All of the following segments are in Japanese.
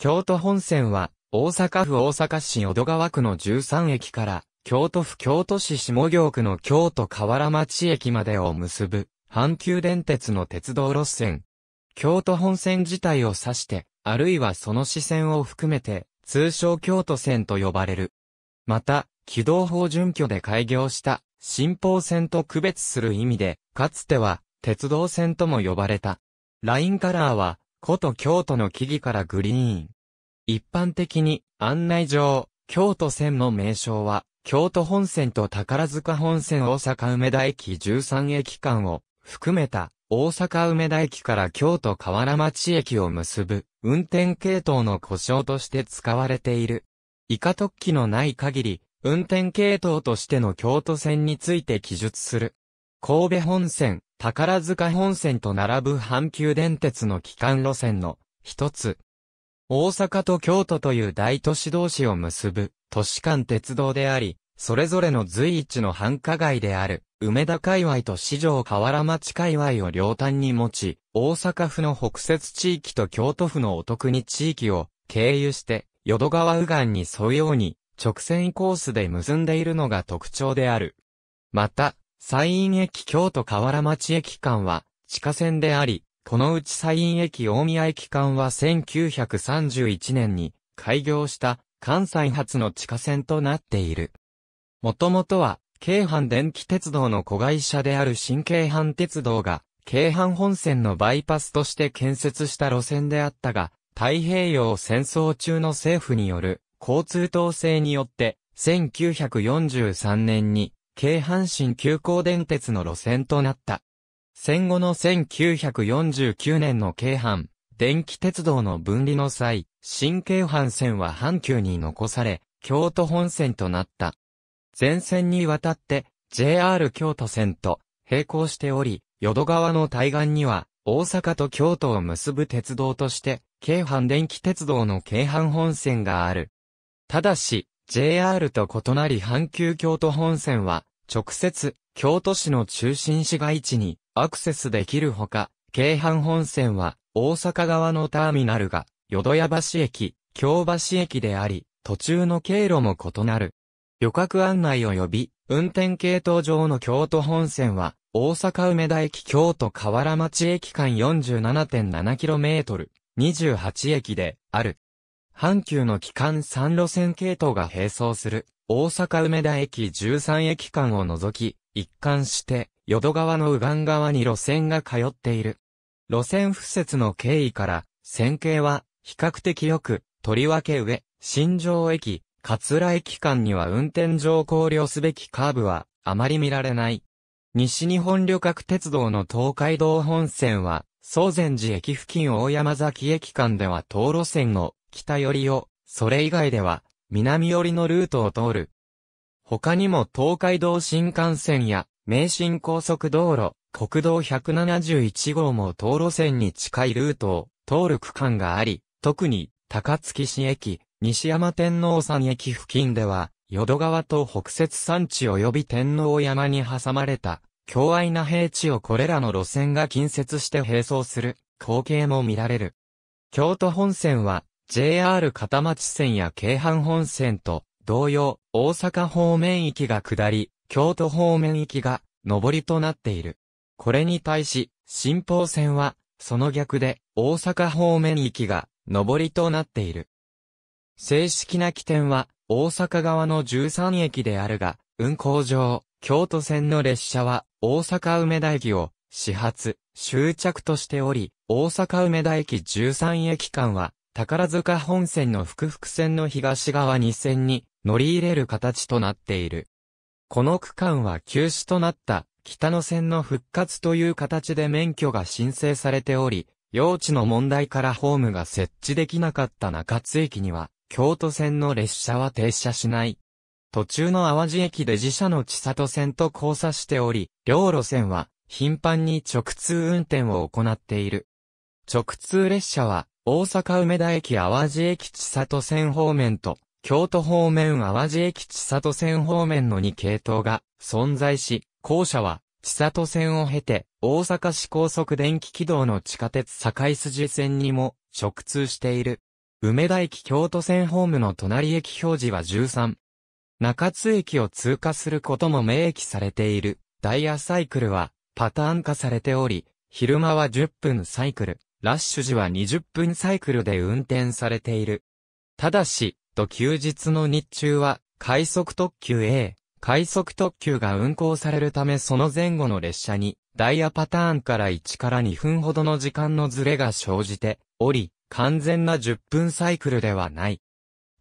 京都本線は、大阪府大阪市淀川区の13駅から、京都府京都市下京区の京都河原町駅までを結ぶ、阪急電鉄の鉄道路線。京都本線自体を指して、あるいはその支線を含めて、通称京都線と呼ばれる。また、軌道法準拠で開業した新方線と区別する意味で、かつては鉄道線とも呼ばれた。ラインカラーは古都京都の木々からグリーン。一般的に案内上、京都線の名称は、京都本線と宝塚本線大阪梅田駅13駅間を含めた大阪梅田駅から京都河原町駅を結ぶ運転系統の故障として使われている。以下特記のない限り、運転系統としての京都線について記述する。神戸本線、宝塚本線と並ぶ阪急電鉄の基幹路線の一つ。大阪と京都という大都市同士を結ぶ都市間鉄道であり、それぞれの随一の繁華街である梅田界隈と市場河原町界隈を両端に持ち、大阪府の北摂地域と京都府のお得に地域を経由して淀川右岸に沿うように直線コースで結んでいるのが特徴である。また、西院駅京都河原町駅間は地下線であり、このうち西院駅大宮駅間は1931年に開業した関西発の地下線となっている。もともとは、京阪電気鉄道の子会社である新京阪鉄道が、京阪本線のバイパスとして建設した路線であったが、太平洋戦争中の政府による交通統制によって、1943年に京阪神急行電鉄の路線となった。戦後の1949年の京阪、電気鉄道の分離の際、新京阪線は阪急に残され、京都本線となった。全線にわたって、JR 京都線と並行しており、淀川の対岸には、大阪と京都を結ぶ鉄道として、京阪電気鉄道の京阪本線がある。ただし、JR と異なり阪急京都本線は、直接、京都市の中心市街地にアクセスできるほか、京阪本線は、大阪側のターミナルが、淀屋橋駅、京橋駅であり、途中の経路も異なる。旅客案内及び、運転系統上の京都本線は、大阪梅田駅京都河原町駅間 47.7km、28駅で、ある。阪急の機関3路線系統が並走する、大阪梅田駅13駅間を除き、一貫して、淀川の右岸側に路線が通っている。路線敷設の経緯から、線形は、比較的よく、とりわけ上、新城駅、桂駅間には運転上考慮すべきカーブは、あまり見られない。西日本旅客鉄道の東海道本線は、総禅寺駅付近大山崎駅間では東路線を、北寄りを、それ以外では、南寄りのルートを通る。他にも東海道新幹線や、名神高速道路、国道171号も道路線に近いルートを通る区間があり、特に高槻市駅、西山天皇山駅付近では、淀川と北雪山地及び天皇山に挟まれた、狭愛な平地をこれらの路線が近接して並走する光景も見られる。京都本線は JR 片町線や京阪本線と同様、大阪方面行きが下り、京都方面行きが上りとなっている。これに対し、新方線は、その逆で、大阪方面行きが上りとなっている。正式な起点は、大阪側の13駅であるが、運行上、京都線の列車は、大阪梅田駅を、始発、終着としており、大阪梅田駅13駅間は、宝塚本線の複々線の東側2線に乗り入れる形となっている。この区間は休止となった北野線の復活という形で免許が申請されており、用地の問題からホームが設置できなかった中津駅には、京都線の列車は停車しない。途中の淡路駅で自社の千里線と交差しており、両路線は頻繁に直通運転を行っている。直通列車は大阪梅田駅淡路駅千里線方面と、京都方面淡路駅千里線方面の2系統が存在し、校舎は千里線を経て、大阪市高速電気軌道の地下鉄堺筋線にも直通している。梅田駅京都線ホームの隣駅表示は13。中津駅を通過することも明記されている。ダイヤサイクルはパターン化されており、昼間は10分サイクル、ラッシュ時は20分サイクルで運転されている。ただし、と休日の日中は、快速特急 A、快速特急が運行されるためその前後の列車に、ダイヤパターンから1から2分ほどの時間のズレが生じており、完全な10分サイクルではない。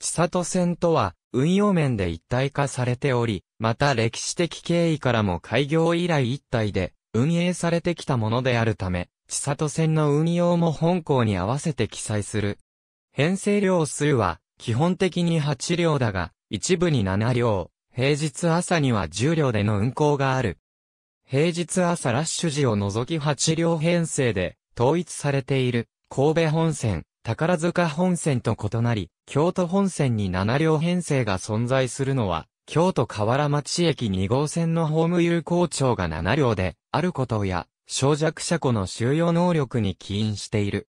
千里線とは、運用面で一体化されており、また歴史的経緯からも開業以来一体で運営されてきたものであるため、千里線の運用も本校に合わせて記載する。編成量数は、基本的に8両だが、一部に7両、平日朝には10両での運行がある。平日朝ラッシュ時を除き8両編成で、統一されている、神戸本線、宝塚本線と異なり、京都本線に7両編成が存在するのは、京都河原町駅2号線のホーム有効長が7両で、あることや、小弱車庫の収容能力に起因している。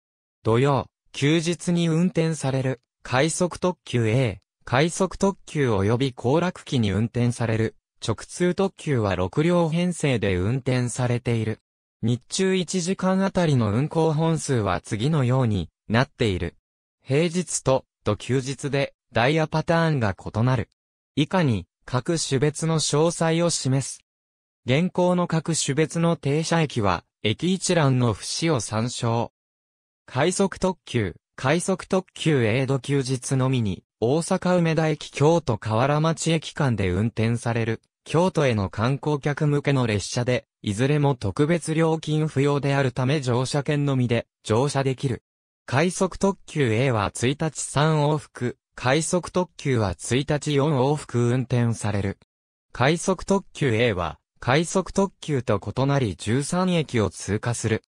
土曜、休日に運転される、快速特急 A、快速特急及び降落機に運転される、直通特急は6両編成で運転されている。日中1時間あたりの運行本数は次のようになっている。平日と、と休日で、ダイヤパターンが異なる。以下に、各種別の詳細を示す。現行の各種別の停車駅は、駅一覧の節を参照。快速特急、快速特急エイド休日のみに、大阪梅田駅京都河原町駅間で運転される、京都への観光客向けの列車で、いずれも特別料金不要であるため乗車券のみで乗車できる。快速特急 A は1日3往復、快速特急は1日4往復運転される。快速特急 A は快速特急と異なり13駅を通過する。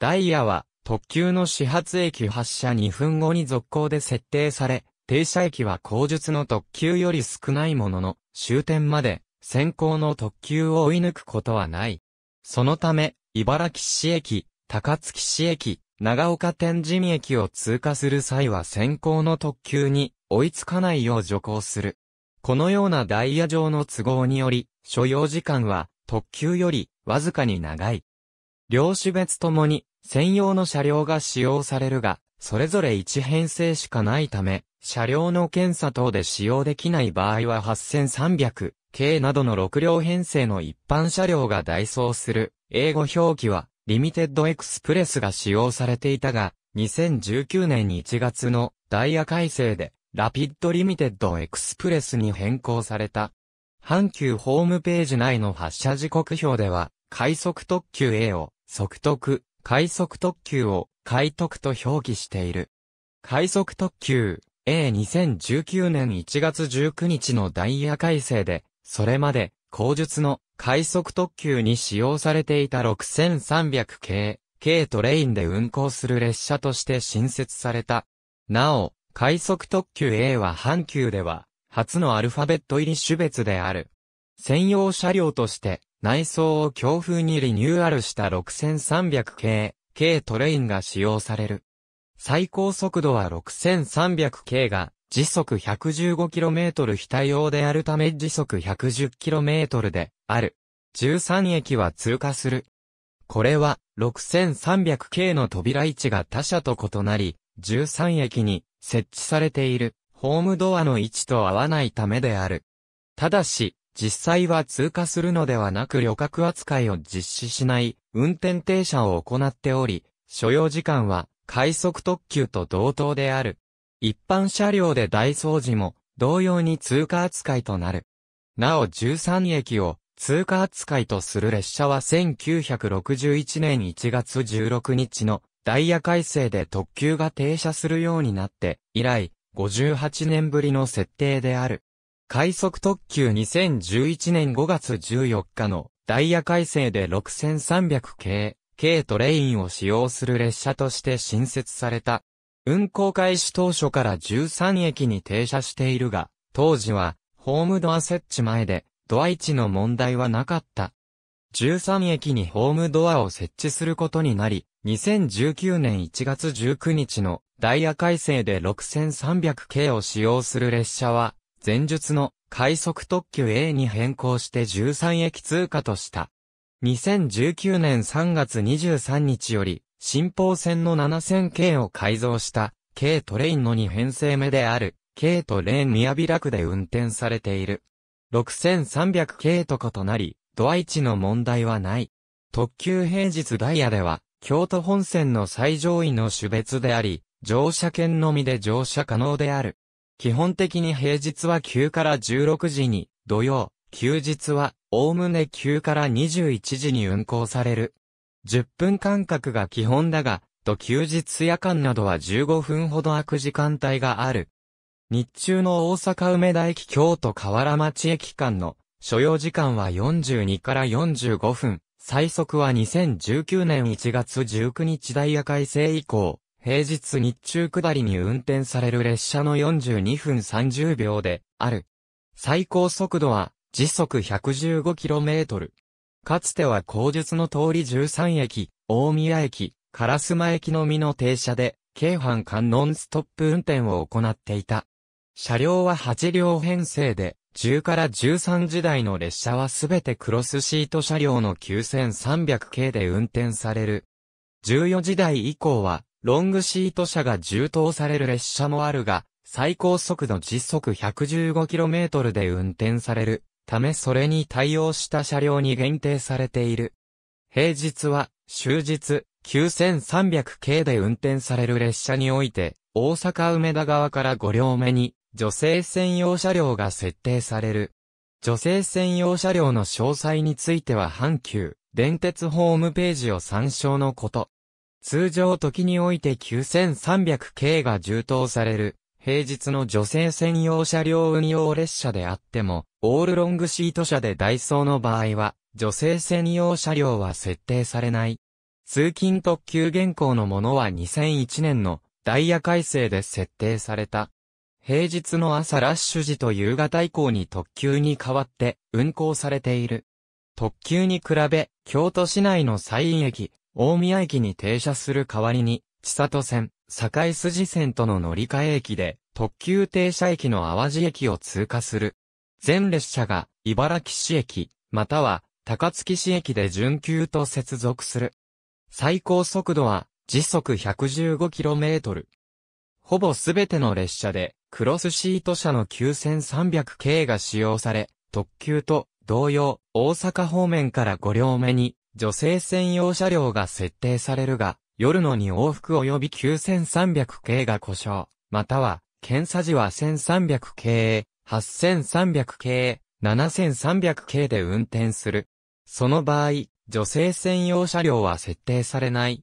ダイヤは、特急の始発駅発車2分後に続行で設定され、停車駅は後述の特急より少ないものの、終点まで先行の特急を追い抜くことはない。そのため、茨城市駅、高槻市駅、長岡天神駅を通過する際は先行の特急に追いつかないよう徐行する。このようなダイヤ上の都合により、所要時間は特急よりわずかに長い。両種別ともに専用の車両が使用されるが、それぞれ1編成しかないため、車両の検査等で使用できない場合は8300系などの6両編成の一般車両が代走する。英語表記は、リミテッドエクスプレスが使用されていたが、2019年1月のダイヤ改正で、ラピッドリミテッドエクスプレスに変更された。阪急ホームページ内の発車時刻表では、快速特急 A を、速特、快速特急を、快特と表記している。快速特急 A2019 年1月19日のダイヤ改正で、それまで、後述の快速特急に使用されていた6300系、K トレインで運行する列車として新設された。なお、快速特急 A は阪急では、初のアルファベット入り種別である。専用車両として、内装を強風にリニューアルした6300系、K トレインが使用される。最高速度は6300系が、時速 115km 非対応であるため時速 110km である。13駅は通過する。これは 6300K の扉位置が他社と異なり、13駅に設置されている。ホームドアの位置と合わないためである。ただし、実際は通過するのではなく旅客扱いを実施しない運転停車を行っており、所要時間は快速特急と同等である。一般車両で大掃除も同様に通過扱いとなる。なお13駅を通過扱いとする列車は1961年1月16日のダイヤ改正で特急が停車するようになって以来58年ぶりの設定である。快速特急2011年5月14日のダイヤ改正で6300系、系トレインを使用する列車として新設された。運行開始当初から13駅に停車しているが、当時はホームドア設置前でドア位置の問題はなかった。13駅にホームドアを設置することになり、2019年1月19日のダイヤ改正で6300系を使用する列車は、前述の快速特急 A に変更して13駅通過とした。2019年3月23日より、新方線の7000系を改造した、軽トレインの2編成目である、軽とレーン宮開区で運転されている。6300系と異なり、ドア位置の問題はない。特急平日ダイヤでは、京都本線の最上位の種別であり、乗車券のみで乗車可能である。基本的に平日は9から16時に、土曜、休日は、おおむね9から21時に運行される。10分間隔が基本だが、と休日夜間などは15分ほど空く時間帯がある。日中の大阪梅田駅京都河原町駅間の所要時間は42から45分、最速は2019年1月19日ダイヤ改正以降、平日日中下りに運転される列車の42分30秒で、ある。最高速度は、時速 115km。かつては口述の通り13駅、大宮駅、烏丸駅のみの停車で、京阪間ノンストップ運転を行っていた。車両は8両編成で、10から13時台の列車はすべてクロスシート車両の9300系で運転される。14時台以降は、ロングシート車が充当される列車もあるが、最高速度時速 115km で運転されるためそれに対応した車両に限定されている。平日は終日9300系で運転される列車において大阪梅田側から5両目に女性専用車両が設定される。女性専用車両の詳細については阪急、電鉄ホームページを参照のこと。通常時において9300系が充当される、平日の女性専用車両運用列車であっても、オールロングシート車でダイソーの場合は、女性専用車両は設定されない。通勤特急現行のものは2001年のダイヤ改正で設定された。平日の朝ラッシュ時と夕方以降に特急に代わって運行されている。特急に比べ、京都市内の西院駅、大宮駅に停車する代わりに、千里線、堺筋線との乗り換え駅で、特急停車駅の淡路駅を通過する。全列車が、茨城市駅、または、高槻市駅で準急と接続する。最高速度は、時速 115km。ほぼすべての列車で、クロスシート車の9300系が使用され、特急と同様、大阪方面から5両目に女性専用車両が設定されるが、夜のに往復及び9300系が故障、または、検査時は1300系、8300系、7300系で運転する。その場合、女性専用車両は設定されない。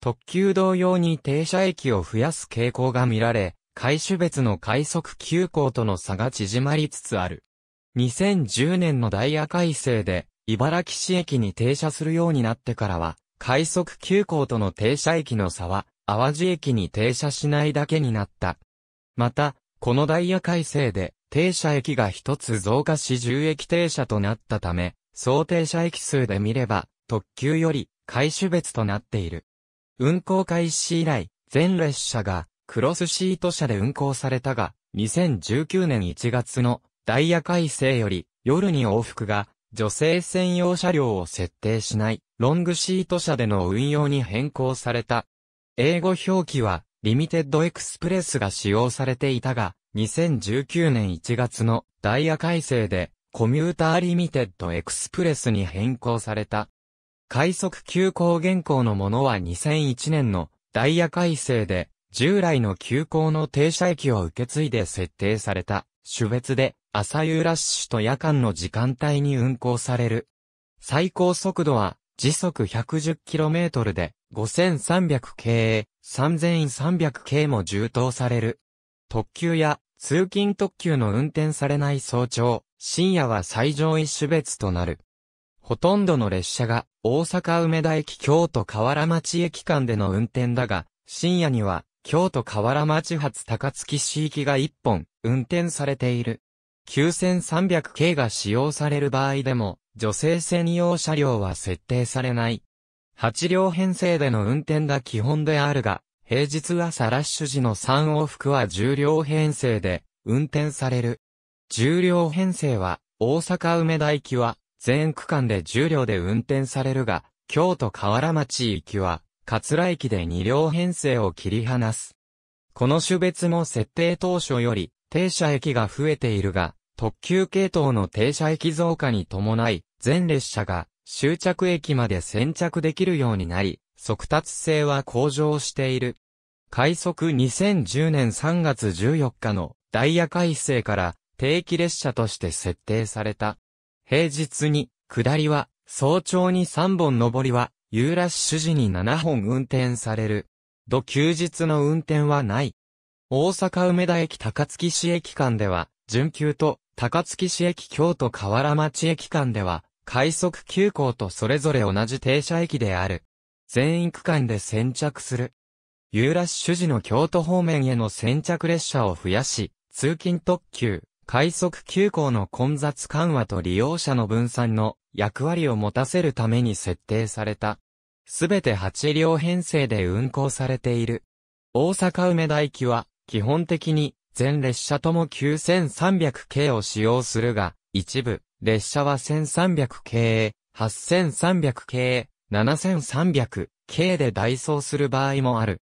特急同様に停車駅を増やす傾向が見られ、回種別の快速急行との差が縮まりつつある。2010年のダイヤ改正で、茨城市駅に停車するようになってからは、快速急行との停車駅の差は、淡路駅に停車しないだけになった。また、このダイヤ改正で、停車駅が一つ増加し10駅停車となったため、総停車駅数で見れば、特急より、回種別となっている。運行開始以来、全列車が、クロスシート車で運行されたが、2019年1月のダイヤ改正より夜に往復が女性専用車両を設定しないロングシート車での運用に変更された。英語表記はリミテッドエクスプレスが使用されていたが、2019年1月のダイヤ改正でコミューターリミテッドエクスプレスに変更された。快速急行現行のものは2001年のダイヤ改正で従来の急行の停車駅を受け継いで設定された、種別で、朝夕ラッシュと夜間の時間帯に運行される。最高速度は、時速 110km で、5300系、3300系も充当される。特急や、通勤特急の運転されない早朝、深夜は最上位種別となる。ほとんどの列車が、大阪梅田駅京都河原町駅間での運転だが、深夜には京都河原町発高槻市行きが1本、運転されている。9300系が使用される場合でも、女性専用車両は設定されない。8両編成での運転が基本であるが、平日朝ラッシュ時の3往復は10両編成で運転される。10両編成は、大阪梅田行きは、全区間で10両で運転されるが、京都河原町行きは、桂駅で2両編成を切り離す。この種別も設定当初より停車駅が増えているが、特急系統の停車駅増加に伴い、全列車が終着駅まで先着できるようになり、速達性は向上している。快速2010年3月14日のダイヤ改正から定期列車として設定された。平日に、下りは、早朝に3本上りは、ユーラッシュ時に7本運転される。土休日の運転はない。大阪梅田駅高槻市駅間では、準急と高槻市駅京都河原町駅間では、快速急行とそれぞれ同じ停車駅である。全員区間で先着する。ユーラッシュ時の京都方面への先着列車を増やし、通勤特急、快速急行の混雑緩和と利用者の分散の役割を持たせるために設定された。すべて8両編成で運行されている。大阪梅田駅は、基本的に、全列車とも9300系を使用するが、一部、列車は1300系、8300系、7300系で代走する場合もある。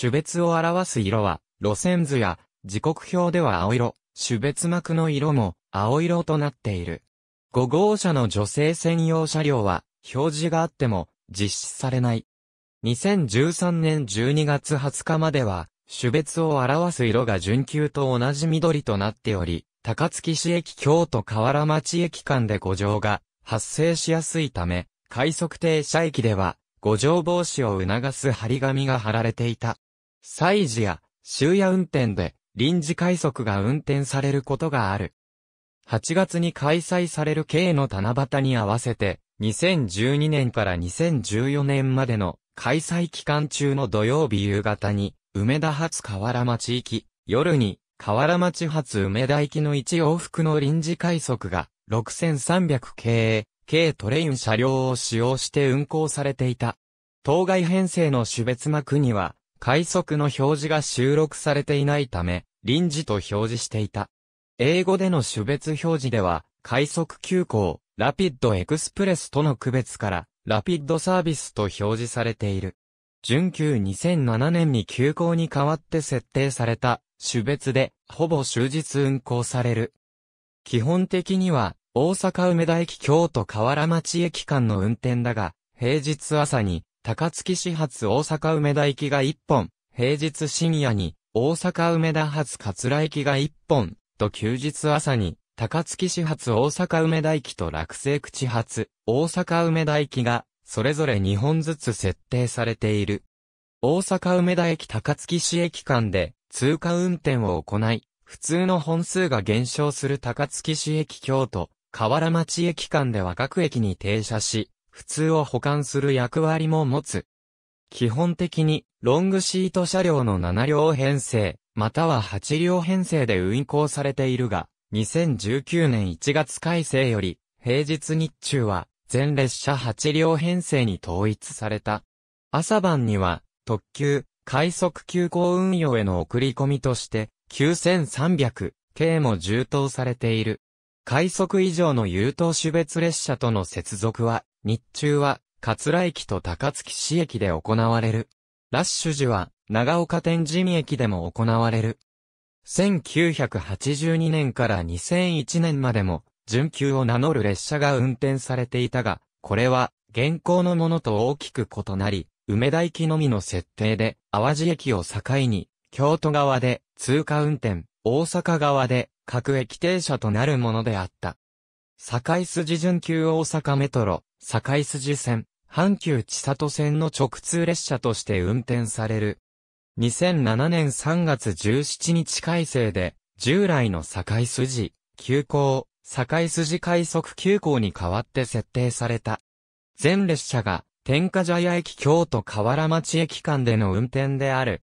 種別を表す色は、路線図や、時刻表では青色、種別膜の色も青色となっている。5号車の女性専用車両は表示があっても実施されない。2013年12月20日までは、種別を表す色が準急と同じ緑となっており、高槻市駅京都河原町駅間で誤乗が発生しやすいため、快速停車駅では、誤乗防止を促す張り紙が貼られていた。祭事や、終夜運転で、臨時快速が運転されることがある。8月に開催される K の七夕に合わせて、2012年から2014年までの開催期間中の土曜日夕方に、梅田発河原町行き、夜に、河原町発梅田行きの1往復の臨時快速が、6300系、K トレイン車両を使用して運行されていた。当該編成の種別幕には、快速の表示が収録されていないため、臨時と表示していた。英語での種別表示では、快速急行、ラピッドエクスプレスとの区別から、ラピッドサービスと表示されている。準急2007年に休校に代わって設定された種別で、ほぼ終日運行される。基本的には、大阪梅田駅京都河原町駅間の運転だが、平日朝に、高槻始発大阪梅田駅が1本、平日深夜に、大阪梅田発桂駅が1本、と休日朝に、高槻市発大阪梅田駅と落成口発、大阪梅田駅が、それぞれ2本ずつ設定されている。大阪梅田駅高槻市駅間で、通過運転を行い、普通の本数が減少する高槻市駅京都、河原町駅間では各駅に停車し、普通を保管する役割も持つ。基本的に、ロングシート車両の7両編成、または8両編成で運行されているが、2019年1月改正より、平日日中は、全列車8両編成に統一された。朝晩には、特急、快速急行運用への送り込みとして、9300、系も充当されている。快速以上の優等種別列車との接続は、日中は桂駅と高槻市駅で行われる。ラッシュ時は、長岡天神駅でも行われる。1982年から2001年までも、準急を名乗る列車が運転されていたが、これは、現行のものと大きく異なり、梅田駅のみの設定で、淡路駅を境に、京都側で通過運転、大阪側で各駅停車となるものであった。堺筋準急大阪メトロ、堺筋線、阪急千里線の直通列車として運転される。2007年3月17日改正で、従来の堺筋、急行、堺筋快速急行に代わって設定された。全列車が、天下茶屋駅京都河原町駅間での運転である。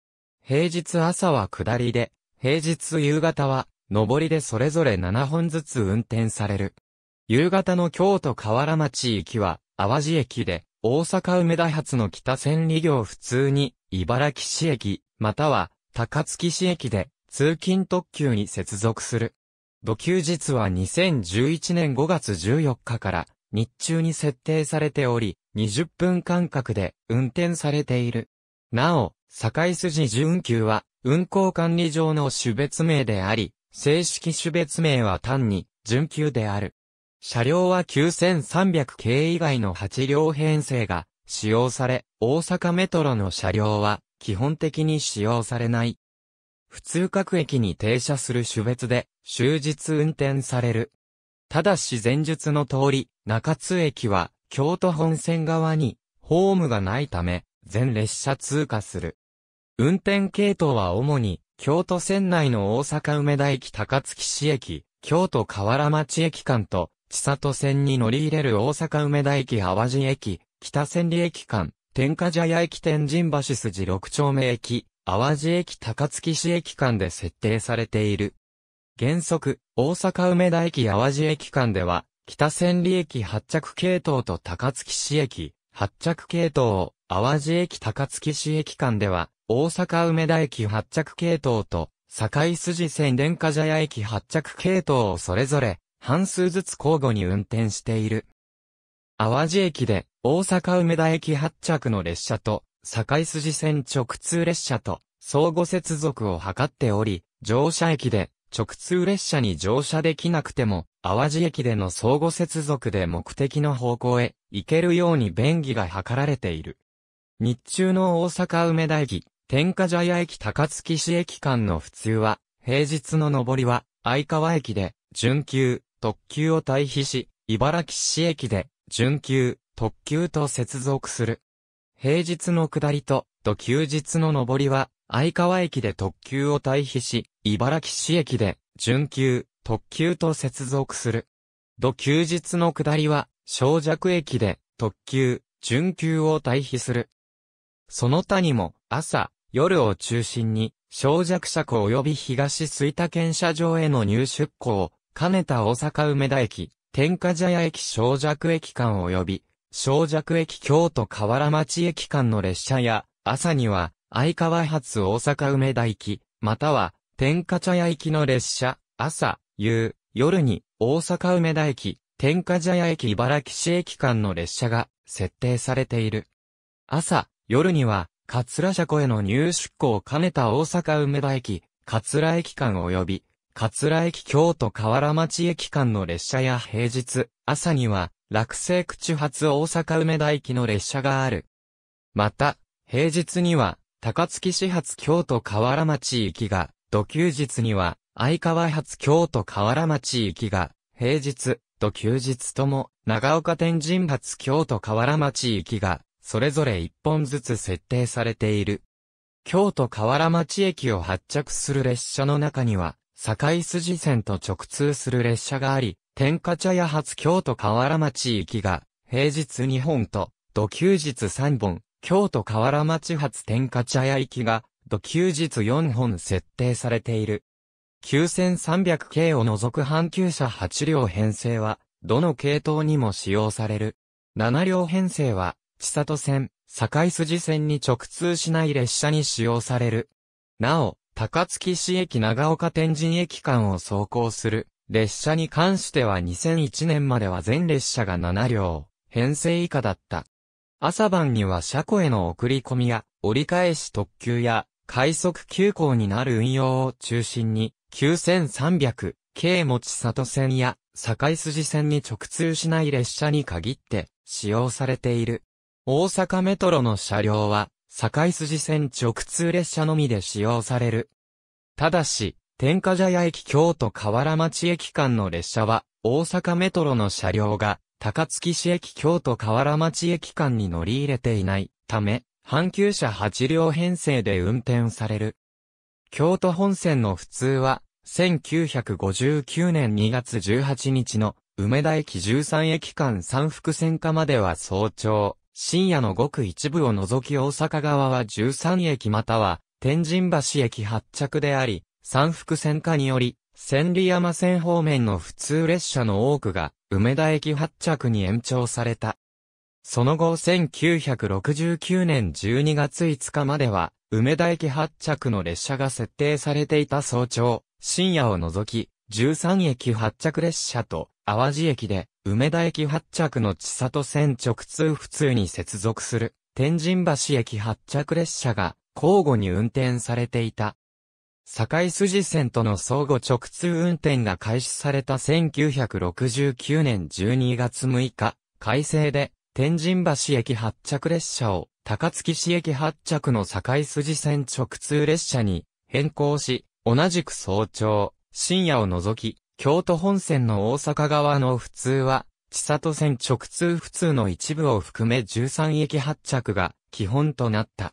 平日朝は下りで、平日夕方は、上りでそれぞれ7本ずつ運転される。夕方の京都河原町行きは、淡路駅で、大阪梅田発の北千里行普通に、茨城市駅、または、高槻市駅で、通勤特急に接続する。土休日は2011年5月14日から、日中に設定されており、20分間隔で運転されている。なお、堺筋準急は、運行管理上の種別名であり、正式種別名は単に、準急である。車両は9300系以外の8両編成が使用され、大阪メトロの車両は基本的に使用されない。普通各駅に停車する種別で終日運転される。ただし前述の通り、中津駅は京都本線側にホームがないため、全列車通過する。運転系統は主に京都線内の大阪梅田駅高槻市駅、京都河原町駅間と千里線に乗り入れる大阪梅田駅淡路駅、北千里駅間、天下茶屋駅天神橋筋六丁目駅、淡路駅高槻市駅間で設定されている。原則、大阪梅田駅淡路駅間では、北千里駅発着系統と高槻市駅、発着系統を、淡路駅高槻市駅間では、大阪梅田駅発着系統と、堺筋線電化茶屋駅発着系統をそれぞれ、半数ずつ交互に運転している。淡路駅で、大阪梅田駅発着の列車と、堺筋線直通列車と、相互接続を図っており、乗車駅で、直通列車に乗車できなくても、淡路駅での相互接続で目的の方向へ行けるように便宜が図られている。日中の大阪梅田駅、天下茶屋駅高槻市駅間の普通は、平日の上りは、相川駅で、準急、特急を退避し、茨城市駅で、準急、特急と接続する。平日の下りと、と休日の上りは、相川駅で特急を退避し、茨城市駅で、準急、特急と接続する。土休日の下りは、小弱駅で、特急、準急を退避する。その他にも、朝、夜を中心に、小弱車庫及び東吹田県車場への入出庫を、金田大阪梅田駅、天下茶屋駅小弱駅間及び、小弱駅京都河原町駅間の列車や、朝には、相川発大阪梅田駅、または、天下茶屋駅の列車、朝、夕、夜に、大阪梅田駅、天下茶屋駅茨城市駅間の列車が、設定されている。朝、夜には、桂車庫への入出港ね田大阪梅田駅、桂駅間及び、桂駅京都河原町駅間の列車や平日、朝には、落成口発大阪梅田駅の列車がある。また、平日には、高槻市発京都河原町行きが、土休日には、相川発京都河原町行きが、平日、土休日とも、長岡天神発京都河原町行きが、それぞれ一本ずつ設定されている。京都河原町駅を発着する列車の中には、堺筋線と直通する列車があり、天下茶屋発京都河原町行きが、平日2本と、土休日3本、京都河原町発天下茶屋行きが、土休日4本設定されている。9300系を除く阪急車8両編成は、どの系統にも使用される。7両編成は、千里線、堺筋線に直通しない列車に使用される。なお、高槻市駅長岡天神駅間を走行する列車に関しては2001年までは全列車が7両、編成以下だった。朝晩には車庫への送り込みや折り返し特急や快速急行になる運用を中心に9300、系持里線や堺筋線に直通しない列車に限って使用されている。大阪メトロの車両は堺筋線直通列車のみで使用される。ただし、天下茶屋駅京都河原町駅間の列車は、大阪メトロの車両が、高槻市駅京都河原町駅間に乗り入れていないため、阪急車8両編成で運転される。京都本線の普通は、1959年2月18日の梅田駅13駅間三福線下までは早朝、深夜のごく一部を除き大阪側は13駅または天神橋駅発着であり、三福線化により、千里山線方面の普通列車の多くが梅田駅発着に延長された。その後1969年12月5日までは、梅田駅発着の列車が設定されていた早朝、深夜を除き、13駅発着列車と、淡路駅で、梅田駅発着の千里線直通普通に接続する、天神橋駅発着列車が交互に運転されていた。堺筋線との相互直通運転が開始された1969年12月6日、改正で、天神橋駅発着列車を、高槻市駅発着の堺筋線直通列車に変更し、同じく早朝、深夜を除き、京都本線の大阪側の普通は、千里線直通普通の一部を含め13駅発着が基本となった。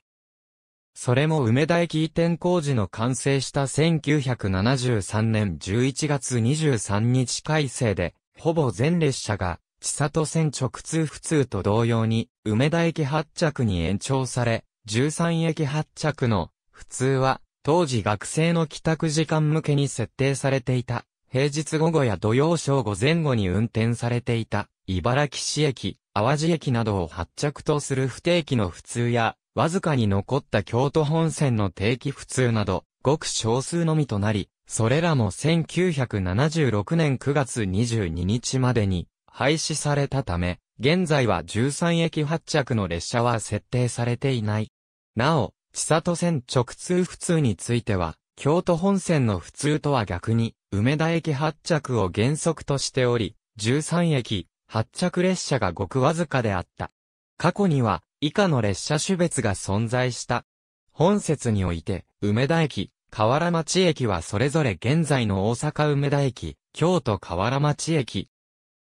それも梅田駅移転工事の完成した1973年11月23日改正で、ほぼ全列車が、千里線直通普通と同様に、梅田駅発着に延長され、13駅発着の、普通は、当時学生の帰宅時間向けに設定されていた平日午後や土曜正午前後に運転されていた、茨城市駅、淡路駅などを発着とする不定期の普通や、わずかに残った京都本線の定期普通など、ごく少数のみとなり、それらも1976年9月22日までに廃止されたため、現在は13駅発着の列車は設定されていない。なお、千里線直通普通については、京都本線の普通とは逆に、梅田駅発着を原則としており、13駅、発着列車がごくわずかであった。過去には、以下の列車種別が存在した。本節において、梅田駅、河原町駅はそれぞれ現在の大阪梅田駅、京都河原町駅。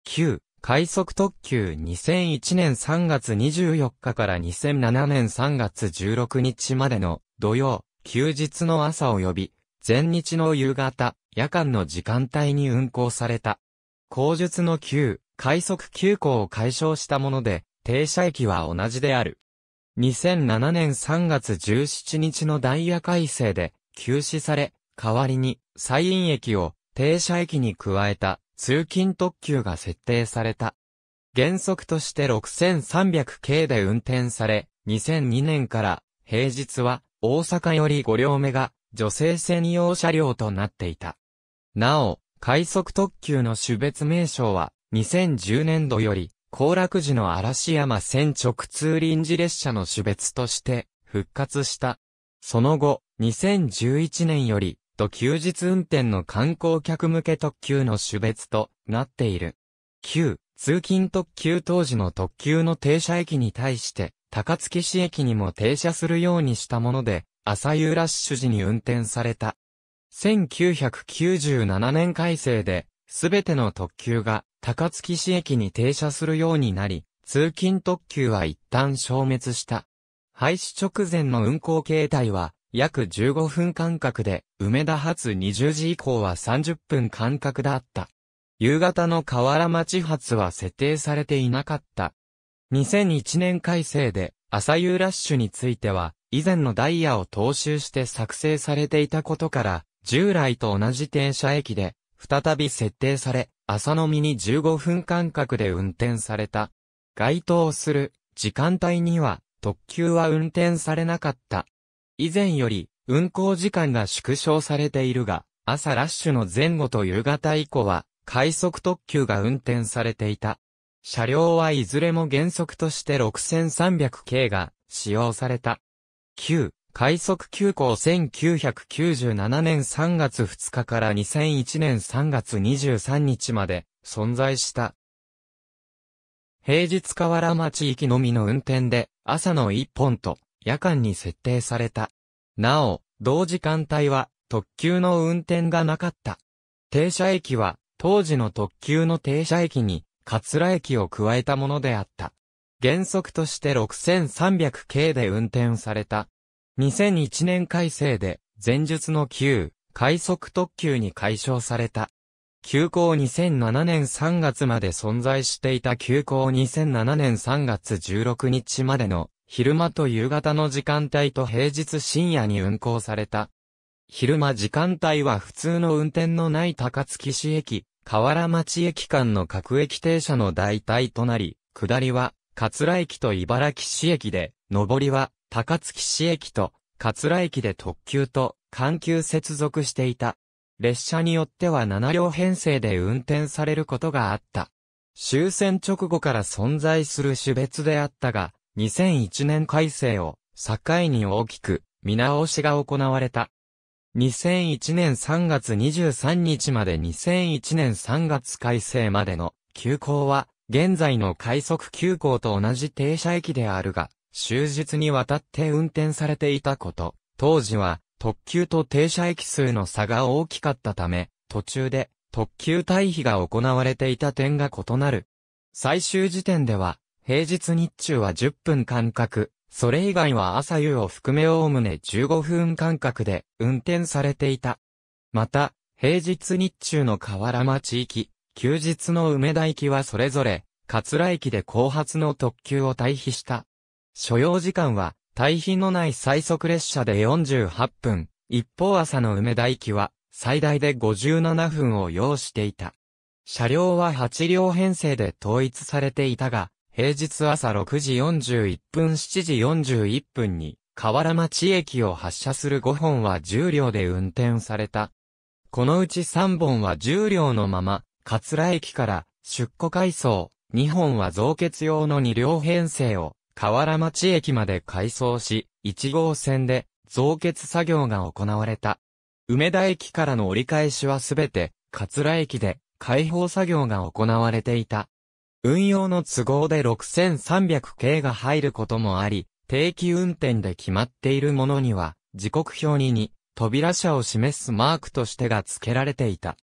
9、快速特急2001年3月24日から2007年3月16日までの土曜、休日の朝及び前日の夕方、夜間の時間帯に運行された。後述の旧快速急行を解消したもので、停車駅は同じである。2007年3月17日のダイヤ改正で、休止され、代わりに、イ院駅を停車駅に加えた通勤特急が設定された。原則として6300系で運転され、2002年から平日は大阪より5両目が女性専用車両となっていた。なお、快速特急の種別名称は、2010年度より、後楽寺の嵐山線直通臨時列車の種別として、復活した。その後、2011年より、と休日運転の観光客向け特急の種別となっている。旧、通勤特急当時の特急の停車駅に対して、高槻市駅にも停車するようにしたもので、朝夕ラッシュ時に運転された。1997年改正で、すべての特急が高槻市駅に停車するようになり、通勤特急は一旦消滅した。廃止直前の運行形態は、約15分間隔で、梅田発20時以降は30分間隔だった。夕方の河原町発は設定されていなかった。2001年改正で、朝夕ラッシュについては、以前のダイヤを踏襲して作成されていたことから、従来と同じ停車駅で、再び設定され、朝のみに15分間隔で運転された。該当する時間帯には特急は運転されなかった。以前より運行時間が縮小されているが、朝ラッシュの前後と夕方以降は快速特急が運転されていた。車両はいずれも原則として 6300K が使用された。9、快速急行1997年3月2日から2001年3月23日まで存在した。平日河原町行きのみの運転で朝の1本と夜間に設定された。なお、同時間帯は特急の運転がなかった。停車駅は当時の特急の停車駅に、桂駅を加えたものであった。原則として 6300K で運転された。2001年改正で、前述の旧、快速特急に解消された。急行2007年3月まで存在していた急行2007年3月16日までの昼間と夕方の時間帯と平日深夜に運行された。昼間時間帯は普通の運転のない高槻市駅、河原町駅間の各駅停車の代替となり、下りは桂駅と茨城市駅で、上りは高槻市駅と桂駅で特急と緩急接続していた。列車によっては7両編成で運転されることがあった。終戦直後から存在する種別であったが、2001年改正を境に大きく見直しが行われた。2001年3月23日まで2001年3月改正までの休校は現在の快速急行と同じ停車駅であるが、終日にわたって運転されていたこと、当時は特急と停車駅数の差が大きかったため、途中で特急退避が行われていた点が異なる。最終時点では、平日日中は10分間隔、それ以外は朝夕を含めおおむね15分間隔で運転されていた。また、平日日中の河原町行き、休日の梅田行きはそれぞれ、桂駅で後発の特急を退避した。所要時間は、退避のない最速列車で48分、一方朝の梅田行きは最大で57分を要していた。車両は8両編成で統一されていたが、平日朝6時41分7時41分に河原町駅を発車する5本は10両で運転された。このうち3本は10両のまま桂駅から出庫改装、2本は増結用の2両編成を、河原町駅まで改装し、1号線で増結作業が行われた。梅田駅からの折り返しはすべて、桂駅で開放作業が行われていた。運用の都合で6300系が入ることもあり、定期運転で決まっているものには、時刻表に2、扉車を示すマークとしてが付けられていた。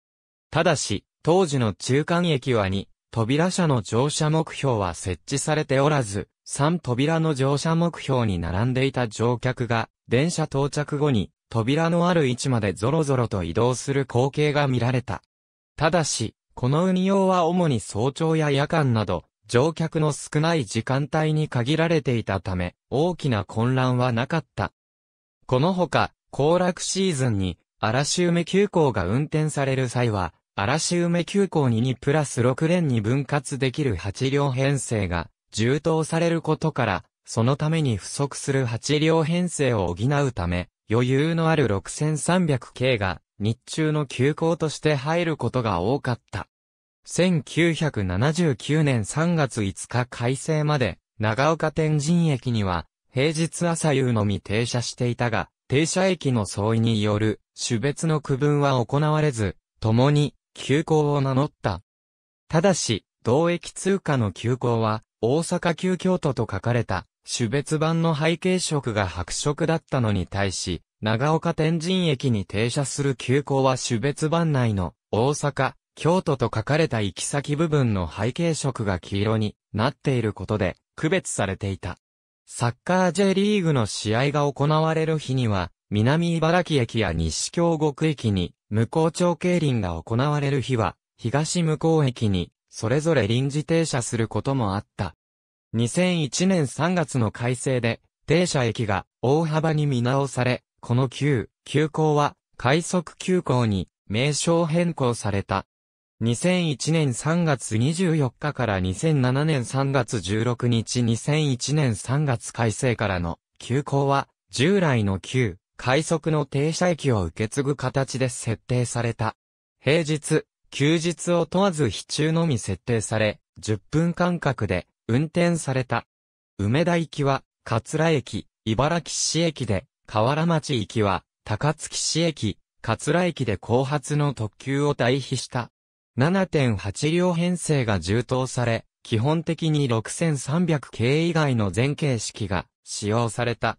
ただし、当時の中間駅は2、扉車の乗車目標は設置されておらず、3扉の乗車目標に並んでいた乗客が、電車到着後に、扉のある位置までぞろぞろと移動する光景が見られた。ただし、この運用は主に早朝や夜間など、乗客の少ない時間帯に限られていたため、大きな混乱はなかった。このほか、行楽シーズンに、嵐梅急行が運転される際は、嵐梅急行に2プラス6連に分割できる8両編成が充当されることから、そのために不足する8両編成を補うため、余裕のある6300系が日中の休校として入ることが多かった。1979年3月5日改正まで、長岡天神駅には、平日朝夕のみ停車していたが、停車駅の相違による、種別の区分は行われず、共に、急行を名乗った。ただし、同駅通貨の急行は、大阪急京都と書かれた、種別版の背景色が白色だったのに対し、長岡天神駅に停車する急行は種別版内の、大阪、京都と書かれた行き先部分の背景色が黄色になっていることで、区別されていた。サッカー J リーグの試合が行われる日には、南茨城駅や西京極駅に向こう町競輪が行われる日は、東向こう駅に、それぞれ臨時停車することもあった。2001年3月の改正で、停車駅が大幅に見直され、この旧、急行は、快速急行に、名称変更された。2001年3月24日から2007年3月16日2001年3月改正からの、急行は、従来の旧、快速の停車駅を受け継ぐ形で設定された。平日、休日を問わず日中のみ設定され、10分間隔で運転された。梅田行きは、桂駅、茨城市駅で、河原町行きは、高槻市駅、桂駅で後発の特急を退避した。7.8両編成が充当され、基本的に6300系以外の全形式が使用された。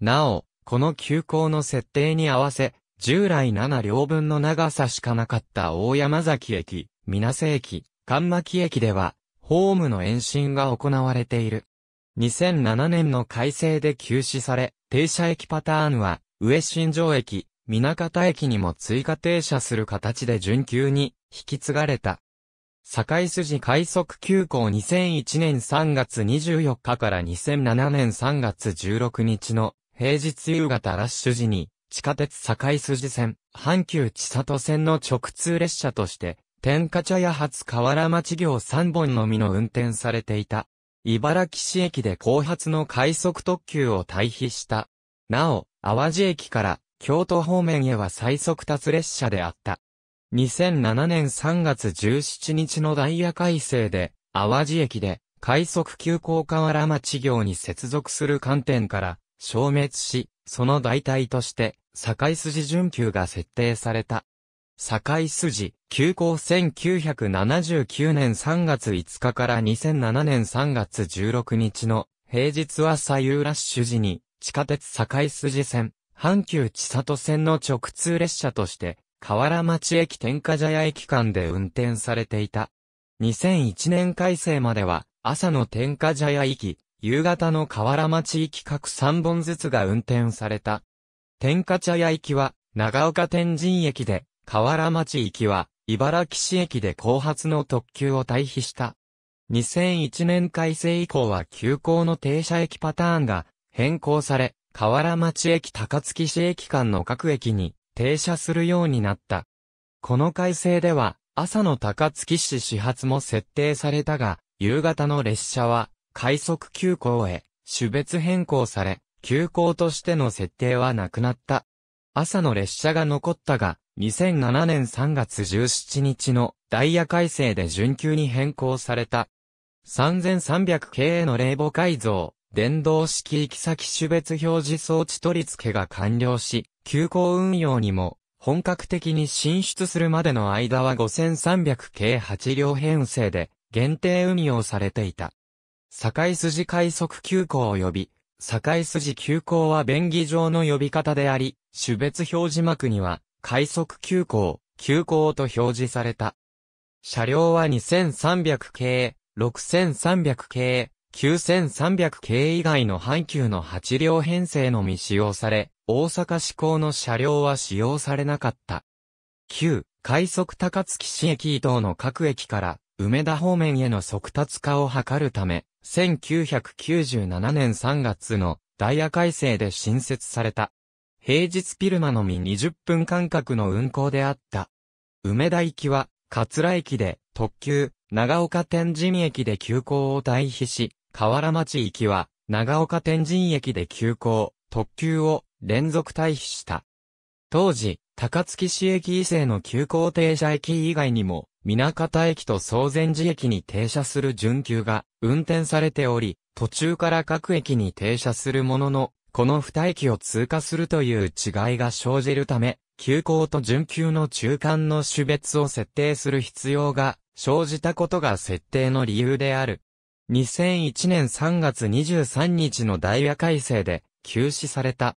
なお、この急行の設定に合わせ、従来7両分の長さしかなかった大山崎駅、水瀬駅、神巻駅では、ホームの延伸が行われている。2007年の改正で休止され、停車駅パターンは、上新城駅、水方駅にも追加停車する形で準急に引き継がれた。堺筋快速急行2001年3月24日から2007年3月16日の平日夕方ラッシュ時に、地下鉄堺筋線、阪急千里線の直通列車として、天下茶屋発河原町行3本のみの運転されていた。茨城市駅で後発の快速特急を退避した。なお、淡路駅から京都方面へは最速達列車であった。2007年3月17日のダイヤ改正で、淡路駅で快速急行河原町行に接続する観点から、消滅し、その代替として、堺筋準急が設定された。堺筋、急行1979年3月5日から2007年3月16日の平日は左右ラッシュ時に地下鉄堺筋線、阪急千里線の直通列車として河原町駅天下茶屋駅間で運転されていた。2001年改正までは朝の天下茶屋行き、夕方の河原町行き各3本ずつが運転された。天下茶屋行きは、長岡天神駅で、河原町行きは、茨城市駅で後発の特急を退避した。2001年改正以降は急行の停車駅パターンが変更され、河原町駅高槻市駅間の各駅に停車するようになった。この改正では、朝の高槻市始発も設定されたが、夕方の列車は快速急行へ、種別変更され、急行としての設定はなくなった。朝の列車が残ったが、2007年3月17日のダイヤ改正で準急に変更された。3300系への冷房改造、電動式行き先種別表示装置取り付けが完了し、急行運用にも本格的に進出するまでの間は5300系8両編成で限定運用されていた。堺筋快速急行及び、堺筋急行は便宜上の呼び方であり、種別表示幕には、快速急行、急行と表示された。車両は2300系、6300系、9300系以外の阪急の8両編成のみ使用され、大阪市港の車両は使用されなかった。9、快速高槻市駅等の各駅から、梅田方面への速達化を図るため、1997年3月のダイヤ改正で新設された。平日ピルマのみ20分間隔の運行であった。梅田行きは、桂駅で特急、長岡天神駅で急行を退避し、河原町行きは、長岡天神駅で急行、特急を連続退避した。当時、高槻市駅以西の急行停車駅以外にも、水方駅と総前寺駅に停車する準急が運転されており、途中から各駅に停車するものの、この二駅を通過するという違いが生じるため、急行と準急の中間の種別を設定する必要が生じたことが設定の理由である。2001年3月23日のダイヤ改正で休止された。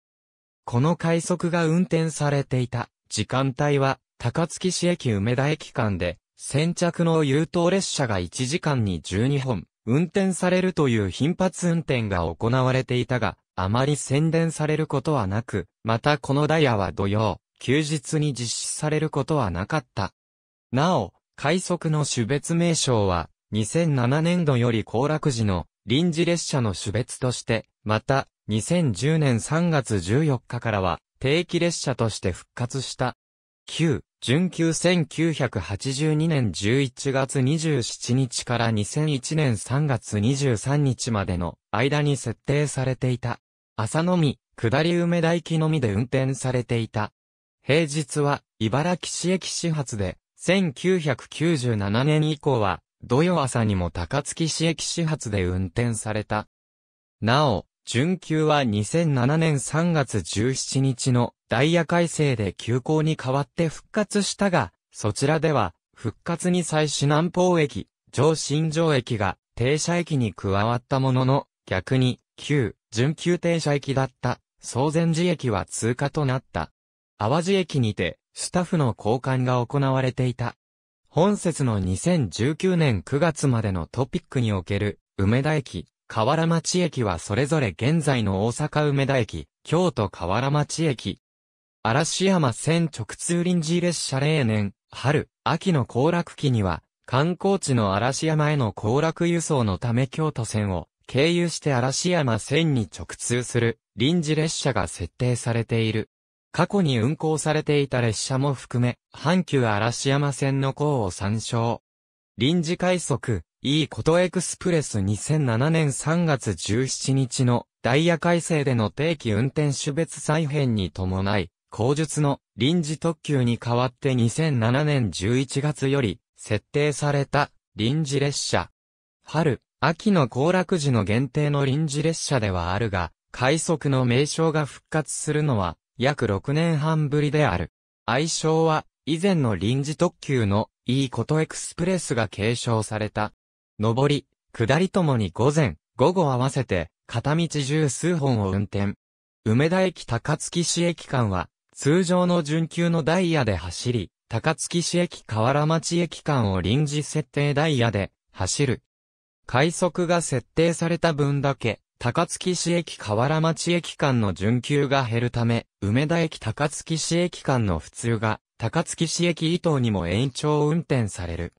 この快速が運転されていた時間帯は高槻市駅梅田駅間で先着の優等列車が1時間に12本、運転されるという頻発運転が行われていたが、あまり宣伝されることはなく、またこのダイヤは土曜、休日に実施されることはなかった。なお、快速の種別名称は、2007年度より降落時の臨時列車の種別として、また、2010年3月14日からは、定期列車として復活した。9、準急1982年11月27日から2001年3月23日までの間に設定されていた。朝のみ、下り梅田駅のみで運転されていた。平日は茨城市駅始発で、1997年以降は土曜朝にも高槻市駅始発で運転された。なお、準急は2007年3月17日のダイヤ改正で休校に代わって復活したが、そちらでは、復活に際し南方駅、上新城駅が停車駅に加わったものの、逆に、旧、準急停車駅だった、総前寺駅は通過となった。淡路駅にて、スタッフの交換が行われていた。本節の2019年9月までのトピックにおける、梅田駅、河原町駅はそれぞれ現在の大阪梅田駅、京都河原町駅、嵐山線直通臨時列車例年、春、秋の行楽期には、観光地の嵐山への行楽輸送のため京都線を経由して嵐山線に直通する臨時列車が設定されている。過去に運行されていた列車も含め、阪急嵐山線の項を参照。臨時快速、E ことエクスプレス2007年3月17日のダイヤ改正での定期運転種別再編に伴い、口述の臨時特急に代わって2007年11月より設定された臨時列車。春、秋の行楽時の限定の臨時列車ではあるが、快速の名称が復活するのは約6年半ぶりである。愛称は以前の臨時特急のいいことエクスプレスが継承された。上り、下りともに午前、午後合わせて片道十数本を運転。梅田駅高槻市駅間は通常の準急のダイヤで走り、高槻市駅河原町駅間を臨時設定ダイヤで走る。快速が設定された分だけ、高槻市駅河原町駅間の準急が減るため、梅田駅高槻市駅間の普通が、高槻市駅伊東にも延長運転される。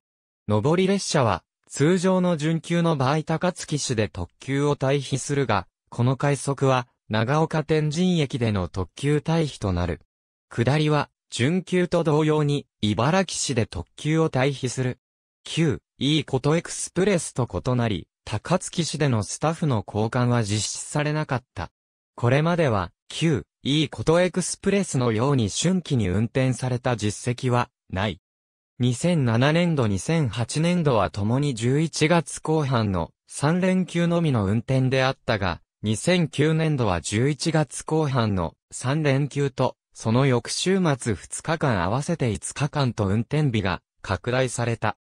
上り列車は、通常の準急の場合高槻市で特急を退避するが、この快速は、長岡天神駅での特急退避となる。下りは、準急と同様に、茨城市で特急を退避する。旧、いいことエクスプレスと異なり、高槻市でのスタッフの交換は実施されなかった。これまでは、旧、いいことエクスプレスのように春季に運転された実績は、ない。2007年度2008年度は共に11月後半の3連休のみの運転であったが、2009年度は11月後半の3連休とその翌週末2日間合わせて5日間と運転日が拡大された。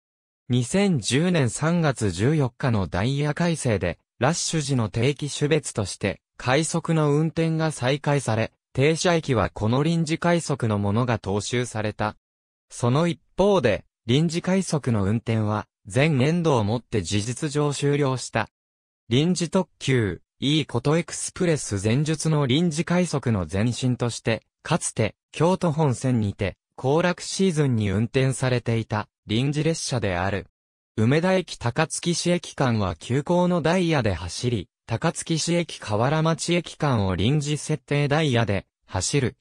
2010年3月14日のダイヤ改正で、ラッシュ時の定期種別として、快速の運転が再開され、停車駅はこの臨時快速のものが踏襲された。その一方で、臨時快速の運転は、前年度をもって事実上終了した。臨時特急、いいことエクスプレス前述の臨時快速の前身として、かつて、京都本線にて、行楽シーズンに運転されていた、臨時列車である。梅田駅高槻市駅間は急行のダイヤで走り、高槻市駅河原町駅間を臨時設定ダイヤで、走る。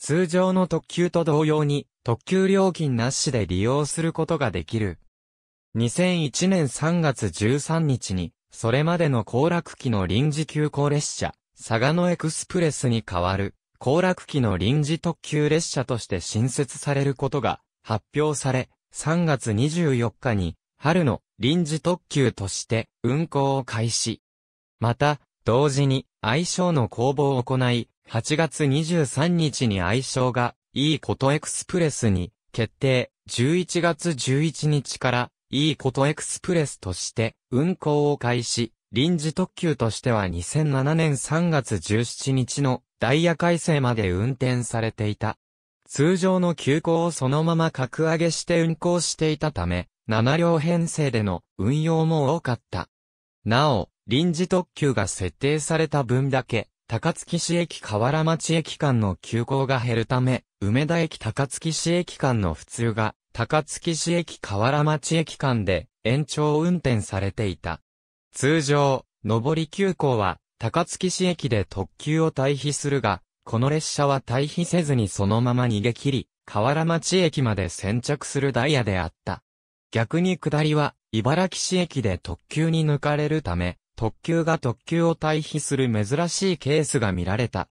通常の特急と同様に、特急料金なしで利用することができる。2001年3月13日に、それまでの行楽期の臨時急行列車、佐賀のエクスプレスに代わる、行楽期の臨時特急列車として新設されることが発表され、3月24日に、春の臨時特急として運行を開始。また、同時に愛称の公募を行い、8月23日に愛称がいいことエクスプレスに決定、11月11日からいいことエクスプレスとして運行を開始、臨時特急としては2007年3月17日のダイヤ改正まで運転されていた。通常の急行をそのまま格上げして運行していたため、7両編成での運用も多かった。なお、臨時特急が設定された分だけ、高槻市駅河原町駅間の急行が減るため、梅田駅高槻市駅間の普通が高槻市駅河原町駅間で延長運転されていた。通常、上り急行は高槻市駅で特急を退避するが、この列車は退避せずにそのまま逃げ切り、河原町駅まで先着するダイヤであった。逆に下りは、茨城市駅で特急に抜かれるため、特急が特急を退避する珍しいケースが見られた。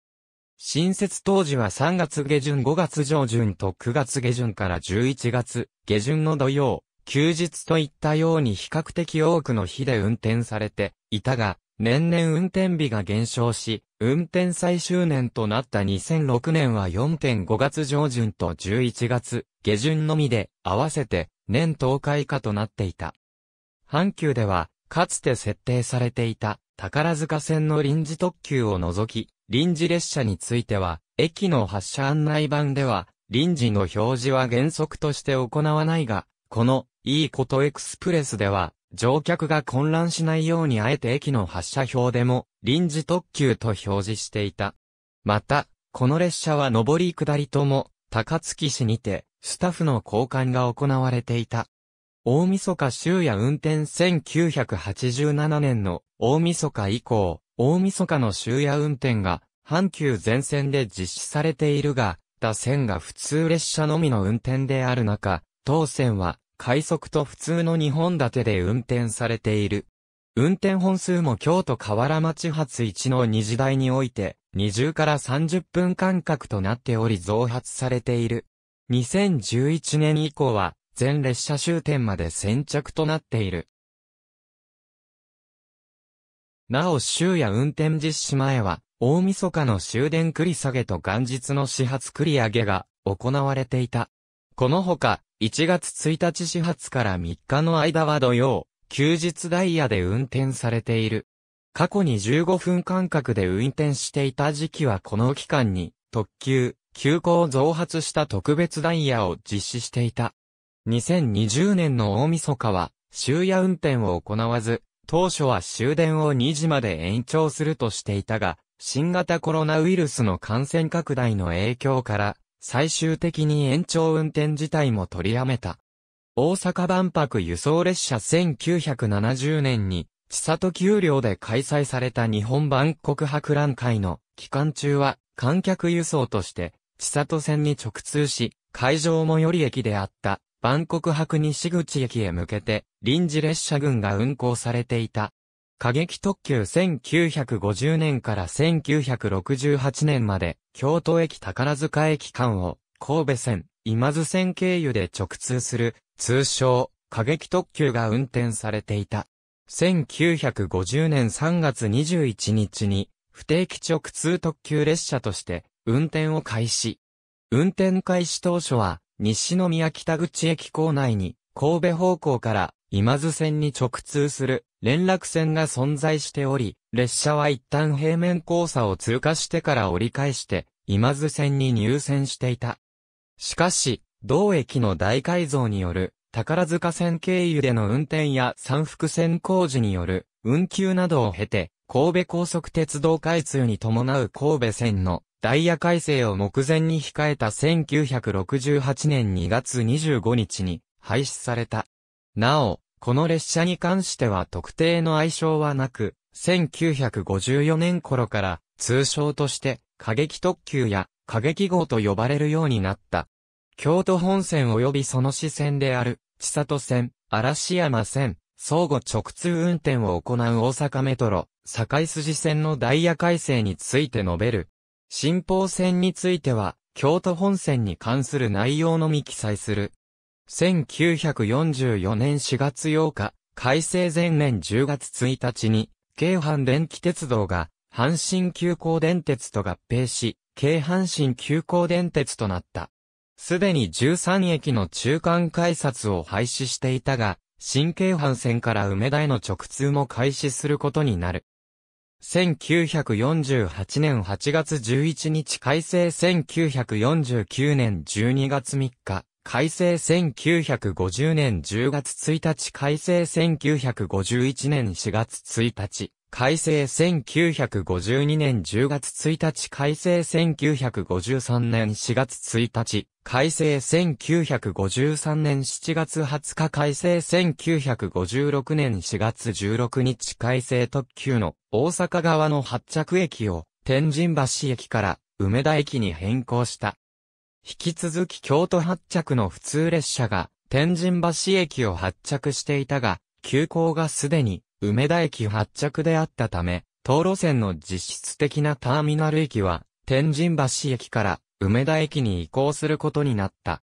新設当時は3月下旬5月上旬と9月下旬から11月下旬の土曜、休日といったように比較的多くの日で運転されていたが、年々運転日が減少し、運転最終年となった2006年は4.5月上旬と11月下旬のみで合わせて年東海化下となっていた。阪急では、かつて設定されていた宝塚線の臨時特急を除き、臨時列車については、駅の発車案内板では、臨時の表示は原則として行わないが、この、いいことエクスプレスでは、乗客が混乱しないようにあえて駅の発車表でも、臨時特急と表示していた。また、この列車は上り下りとも、高槻市にて、スタッフの交換が行われていた。大晦日終夜運転1987年の大晦日以降、大晦日の終夜運転が、阪急全線で実施されているが、打線が普通列車のみの運転である中、当線は、快速と普通の2本立てで運転されている。運転本数も京都河原町発1の2時台において、20から30分間隔となっており増発されている。2011年以降は、全列車終点まで先着となっている。なお終夜運転実施前は、大晦日の終電繰り下げと元日の始発繰り上げが行われていた。このほか、1月1日始発から3日の間は土曜、休日ダイヤで運転されている。過去に15分間隔で運転していた時期はこの期間に、特急、急行を増発した特別ダイヤを実施していた。2020年の大晦日は、終夜運転を行わず、当初は終電を2時まで延長するとしていたが、新型コロナウイルスの感染拡大の影響から、最終的に延長運転自体も取りやめた。大阪万博輸送列車1970年に、千里丘陵で開催された日本万国博覧会の期間中は、観客輸送として、千里線に直通し、会場も寄り駅であったバンコク博西口駅へ向けて、臨時列車群が運行されていた。過激特急1950年から1968年まで、京都駅宝塚駅間を、神戸線、今津線経由で直通する、通称、過激特急が運転されていた。1950年3月21日に、不定期直通特急列車として、運転を開始。運転開始当初は、西宮北口駅構内に、神戸方向から今津線に直通する連絡線が存在しており、列車は一旦平面交差を通過してから折り返して、今津線に入線していた。しかし、同駅の大改造による、宝塚線経由での運転や三福線工事による運休などを経て、神戸高速鉄道開通に伴う神戸線のダイヤ改正を目前に控えた1968年2月25日に廃止された。なお、この列車に関しては特定の愛称はなく、1954年頃から通称として過激特急や過激号と呼ばれるようになった。京都本線及びその支線である、千里線、嵐山線、相互直通運転を行う大阪メトロ、堺筋線のダイヤ改正について述べる。新法線については、京都本線に関する内容のみ記載する。1944年4月8日、改正前年10月1日に、京阪電気鉄道が、阪神急行電鉄と合併し、京阪神急行電鉄となった。すでに13駅の中間改札を廃止していたが、新京阪線から梅田への直通も開始することになる。1948年8月11日改正1949年12月3日改正1950年10月1日改正1951年4月1日改正1952年10月1日、改正1953年4月1日、改正1953年7月20日、改正1956年4月16日、改正特急の大阪側の発着駅を天神橋駅から梅田駅に変更した。引き続き京都発着の普通列車が天神橋駅を発着していたが、急行がすでに梅田駅発着であったため、当路線の実質的なターミナル駅は、天神橋駅から梅田駅に移行することになった。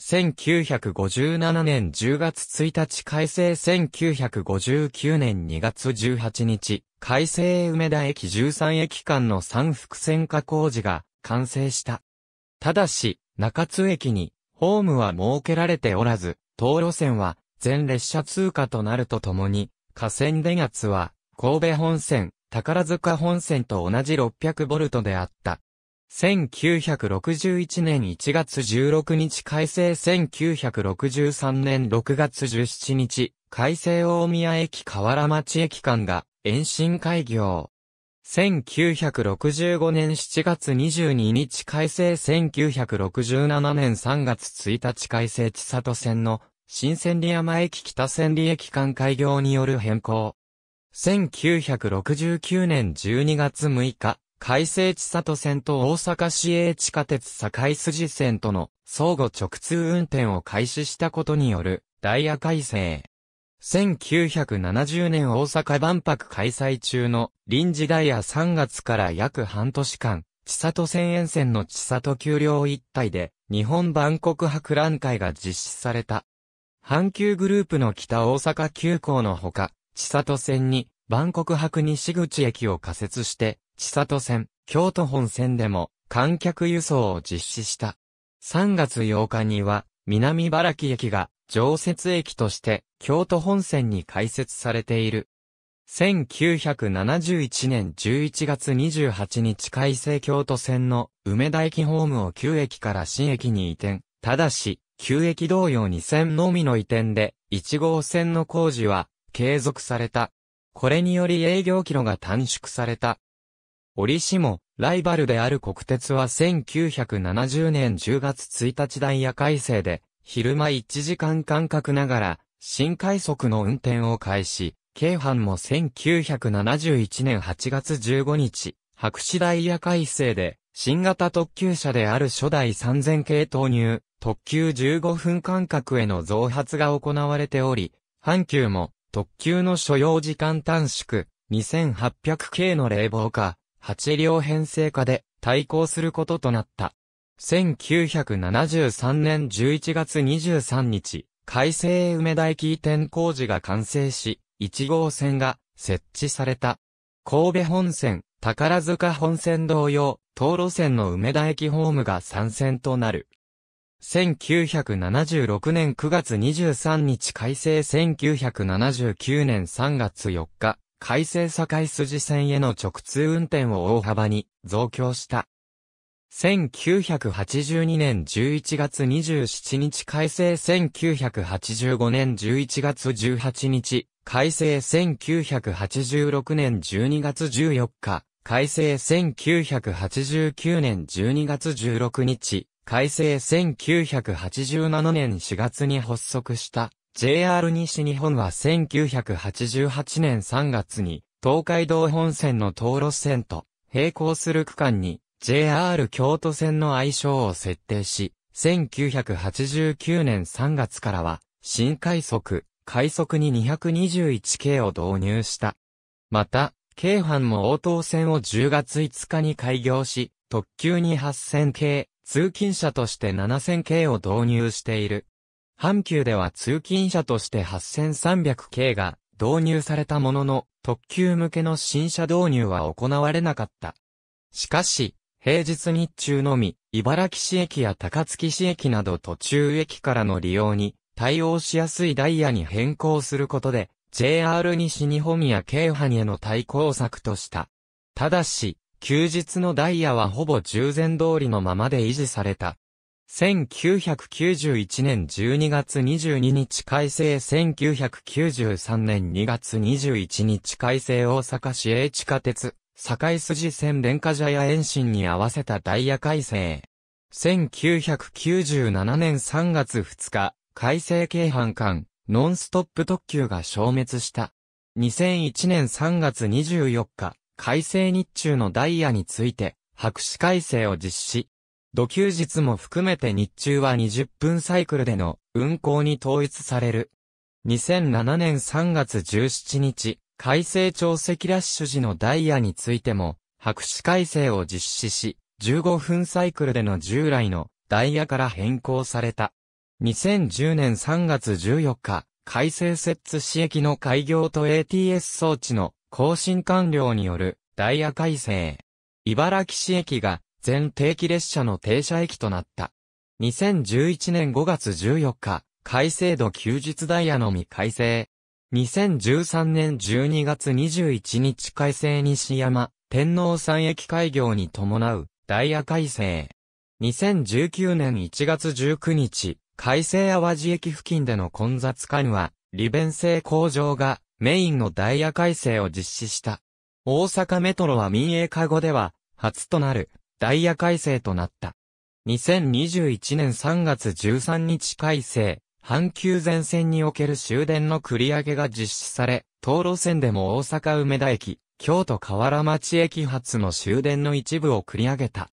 1957年10月1日改正1959年2月18日、改正梅田駅13駅間の三複線化工事が完成した。ただし、中津駅にホームは設けられておらず、道路線は全列車通過となるとともに、河川電圧は、神戸本線、宝塚本線と同じ600ボルトであった。1961年1月16日改正1963年6月17日改正大宮駅河原町駅間が延伸開業。1965年7月22日改正1967年3月1日改正千里線の新千里山駅北千里駅間開業による変更。1969年12月6日、海正千里線と大阪市営地下鉄堺筋線との相互直通運転を開始したことによるダイヤ改正。1970年大阪万博開催中の臨時ダイヤ3月から約半年間、千里線沿線の千里丘陵一帯で日本万国博覧会が実施された。阪急グループの北大阪急行のほか、千里線に、万国博西口駅を仮設して、千里線、京都本線でも、観客輸送を実施した。3月8日には、南茨城駅が常設駅として京都本線に開設されている。1971年11月28日改正京都線の梅田駅ホームを旧駅から新駅に移転。ただし、旧駅同様に線のみの移転で、1号線の工事は継続された。これにより営業キロが短縮された。折しも、ライバルである国鉄は1970年10月1日ダイヤ改正で、昼間1時間間隔ながら、新快速の運転を開始、京阪も1971年8月15日、白紙ダイヤ改正で、新型特急車である初代3000系投入、特急15分間隔への増発が行われており、阪急も特急の所要時間短縮、2800系の冷房化、8両編成化で対抗することとなった。1973年11月23日、改正梅田駅移転工事が完成し、1号線が設置された。神戸本線、宝塚本線同様、東路線の梅田駅ホームが参戦となる。1976年9月23日改正1979年3月4日、改正境筋線への直通運転を大幅に増強した。1982年11月27日改正1985年11月18日、改正1986年12月14日、改正1989年12月16日、改正1987年4月に発足した JR 西日本は1988年3月に東海道本線の道路線と並行する区間に JR 京都線の愛称を設定し、1989年3月からは新快速、快速に 221K を導入した。また、京阪も応答線を10月5日に開業し、特急に8000系、通勤者として 7000K を導入している。阪急では通勤者として 8300K が導入されたものの、特急向けの新車導入は行われなかった。しかし、平日日中のみ、茨城市駅や高槻市駅など途中駅からの利用に対応しやすいダイヤに変更することで、JR 西日本や京阪への対抗策とした。ただし、休日のダイヤはほぼ従前通りのままで維持された。1991年12月22日改正1993年2月21日改正大阪市営地下鉄、堺筋線電化茶屋延伸に合わせたダイヤ改正。1997年3月2日、改正京阪間、ノンストップ特急が消滅した。2001年3月24日、改正日中のダイヤについて、白紙改正を実施。土休日も含めて日中は20分サイクルでの運行に統一される。2007年3月17日、改正潮汐ラッシュ時のダイヤについても、白紙改正を実施し、15分サイクルでの従来のダイヤから変更された。2010年3月14日、改正設置市駅の開業と ATS 装置の更新完了によるダイヤ改正。茨城市駅が全定期列車の停車駅となった。2011年5月14日、改正度休日ダイヤのみ改正。2013年12月21日改正西山、天皇山駅開業に伴うダイヤ改正。2019年1月19日、改正淡路駅付近での混雑緩和、利便性向上がメインのダイヤ改正を実施した。大阪メトロは民営化後では、初となる、ダイヤ改正となった。2021年3月13日改正、阪急全線における終電の繰り上げが実施され、東路線でも大阪梅田駅、京都河原町駅発の終電の一部を繰り上げた。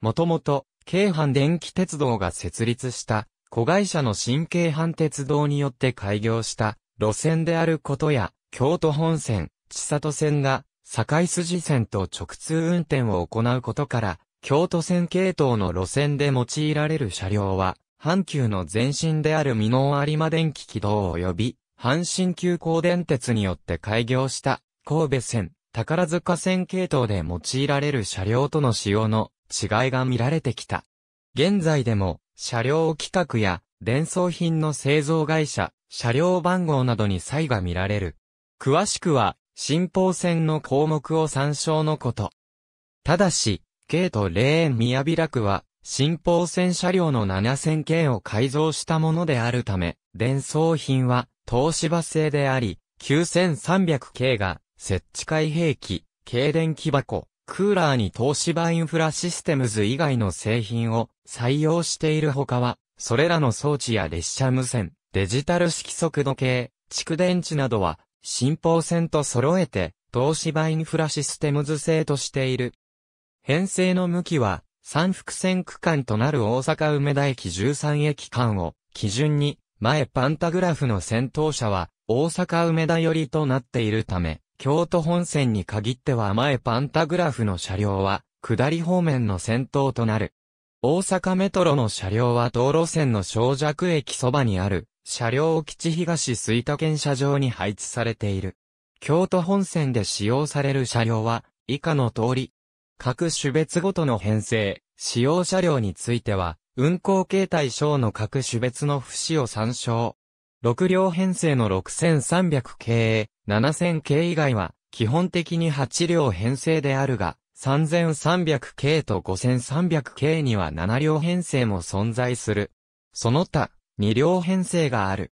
もともと、京阪電気鉄道が設立した、子会社の新京阪鉄道によって開業した、路線であることや、京都本線、千里線が、堺筋線と直通運転を行うことから、京都線系統の路線で用いられる車両は、阪急の前身である美濃有馬電気軌道及び、阪神急行電鉄によって開業した、神戸線、宝塚線系統で用いられる車両との使用の違いが見られてきた。現在でも、車両企画や、伝送品の製造会社、車両番号などに差異が見られる。詳しくは、新報線の項目を参照のこと。ただし、京と霊園宮平区は、新報線車両の7000系を改造したものであるため、伝送品は、東芝製であり、9300系が、設置開閉器、軽電気箱、クーラーに東芝インフラシステムズ以外の製品を採用しているほかは、それらの装置や列車無線、デジタル式速度計、蓄電池などは、新方線と揃えて、東芝インフラシステムズ製としている。編成の向きは、三複線区間となる大阪梅田駅13駅間を基準に、前パンタグラフの先頭車は大阪梅田寄りとなっているため、京都本線に限っては前パンタグラフの車両は下り方面の先頭となる。大阪メトロの車両は道路線の小弱駅そばにある車両基地東水田県車場に配置されている。京都本線で使用される車両は、以下の通り。各種別ごとの編成、使用車両については、運行形態省の各種別の節を参照。6両編成の6300系、7000系以外は、基本的に8両編成であるが、3300系と5300系には7両編成も存在する。その他、2両編成がある。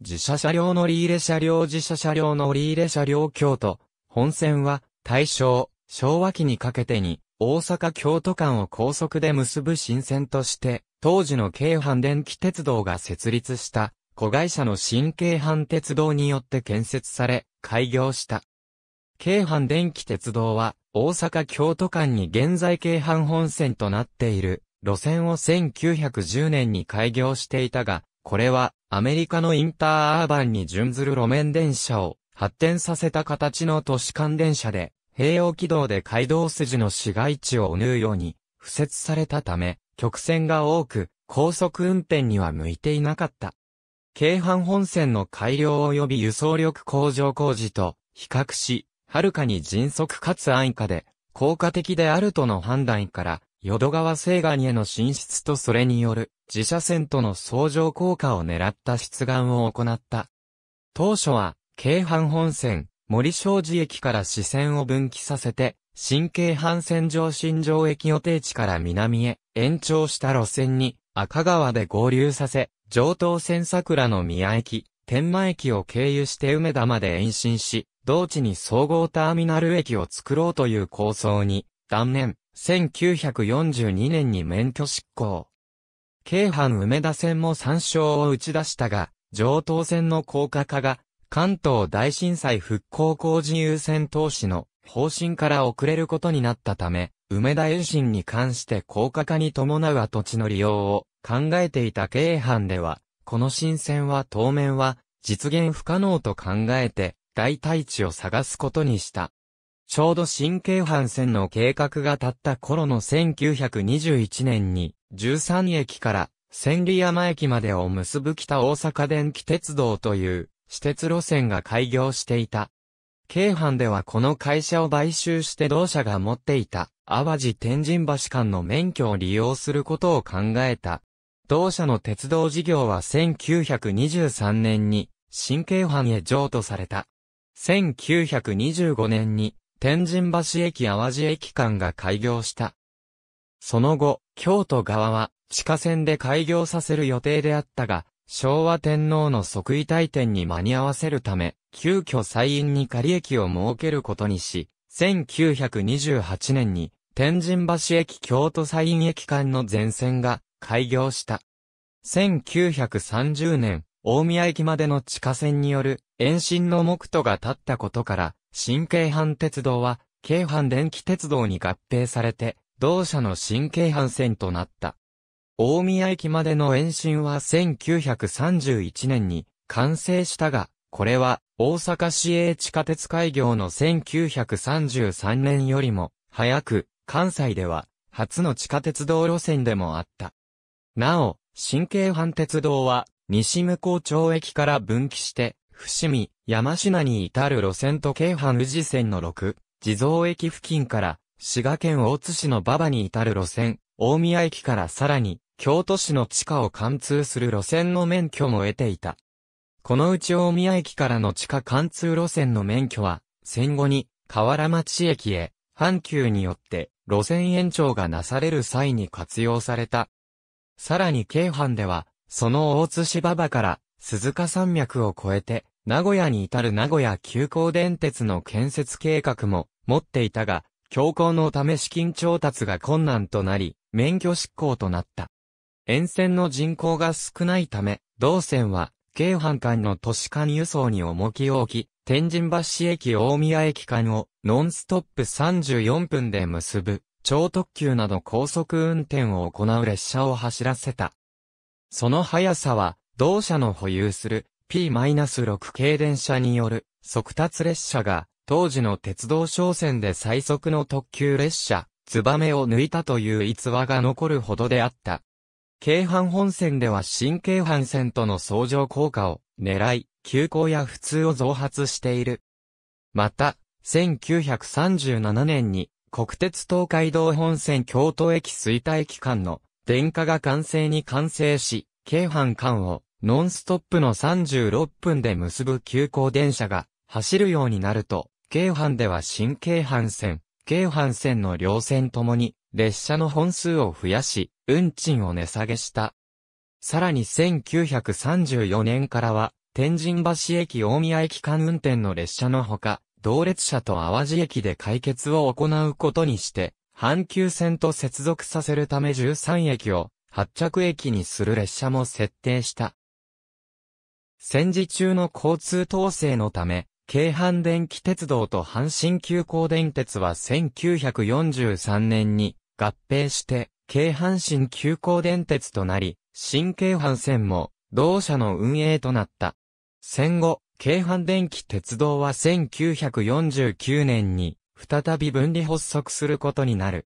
自社車両乗り入れ車両自社車両乗り入れ車両京都。本線は大正、昭和期にかけてに大阪京都間を高速で結ぶ新線として、当時の京阪電気鉄道が設立した子会社の新京阪鉄道によって建設され、開業した。京阪電気鉄道は大阪京都間に現在京阪本線となっている路線を1910年に開業していたが、これはアメリカのインターアーバンに準ずる路面電車を発展させた形の都市間電車で、平洋軌道で街道筋の市街地を縫うように、付設されたため、曲線が多く、高速運転には向いていなかった。京阪本線の改良及び輸送力向上工事と比較し、はるかに迅速かつ安価で、効果的であるとの判断から、淀川西岸への進出とそれによる自社船との相乗効果を狙った出願を行った。当初は、京阪本線、森庄寺駅から支線を分岐させて、新京阪線上新城駅予定地から南へ延長した路線に赤川で合流させ、上東線桜の宮駅、天満駅を経由して梅田まで延伸し、同地に総合ターミナル駅を作ろうという構想に、断念。1942年に免許執行。京阪梅田線も参照を打ち出したが、上東線の高架化が、関東大震災復興工事優先投資の方針から遅れることになったため、梅田延伸に関して高架化に伴う跡地の利用を考えていた京阪では、この新線は当面は実現不可能と考えて、代替地を探すことにした。ちょうど新京阪線の計画が立った頃の1921年に、13駅から千里山駅までを結ぶ北大阪電気鉄道という私鉄路線が開業していた。京阪ではこの会社を買収して同社が持っていた淡路天神橋間の免許を利用することを考えた。同社の鉄道事業は1923年に新京阪へ譲渡された。1925年に天神橋駅淡路駅間が開業した。その後、京都側は地下線で開業させる予定であったが、昭和天皇の即位退店に間に合わせるため、急遽再院に仮駅を設けることにし、1928年に天神橋駅京都再院駅間の全線が開業した。1930年、大宮駅までの地下線による延伸の目途が立ったことから、新京阪鉄道は、京阪電気鉄道に合併されて、同社の新京阪線となった。大宮駅までの延伸は1931年に完成したが、これは大阪市営地下鉄開業の1933年よりも早く、関西では初の地下鉄道路線でもあった。なお、新京阪鉄道は西向町駅から分岐して、伏見、山品に至る路線と京阪宇治線の6、地蔵駅付近から、滋賀県大津市の馬場に至る路線、大宮駅からさらに、京都市の地下を貫通する路線の免許も得ていた。このうち大宮駅からの地下貫通路線の免許は、戦後に河原町駅へ、阪急によって路線延長がなされる際に活用された。さらに京阪では、その大津市馬場から鈴鹿山脈を越えて、名古屋に至る名古屋急行電鉄の建設計画も持っていたが、強行のため資金調達が困難となり、免許執行となった。沿線の人口が少ないため、同線は、京阪間の都市間輸送に重きを置き、天神橋駅大宮駅間をノンストップ34分で結ぶ、超特急など高速運転を行う列車を走らせた。その速さは、同社の保有する P-6 系電車による速達列車が当時の鉄道商船で最速の特急列車、ツバメを抜いたという逸話が残るほどであった。京阪本線では新京阪線との相乗効果を狙い、急行や普通を増発している。また、1937年に国鉄東海道本線京都駅水田駅間の電化が完成に完成し、京阪間をノンストップの36分で結ぶ急行電車が走るようになると、京阪では新京阪線、京阪線の両線ともに列車の本数を増やし、運賃を値下げした。さらに1934年からは、天神橋駅大宮駅間運転の列車のほか、同列車と淡路駅で解決を行うことにして、阪急線と接続させるため13駅を発着駅にする列車も設定した。戦時中の交通統制のため、京阪電気鉄道と阪神急行電鉄は1943年に合併して、京阪神急行電鉄となり、新京阪線も同社の運営となった。戦後、京阪電気鉄道は1949年に再び分離発足することになる。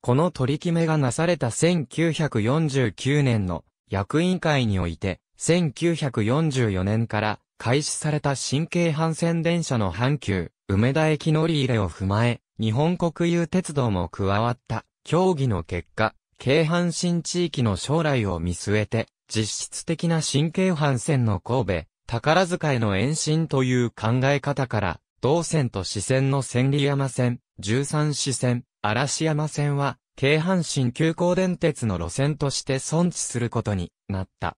この取り決めがなされた1949年の役員会において、1944年から開始された新京阪線電車の阪急、梅田駅乗り入れを踏まえ、日本国有鉄道も加わった協議の結果、京阪新地域の将来を見据えて、実質的な新京阪線の神戸、宝塚への延伸という考え方から、同線と支線の千里山線、十三支線、嵐山線は、京阪神急行電鉄の路線として存置することになった。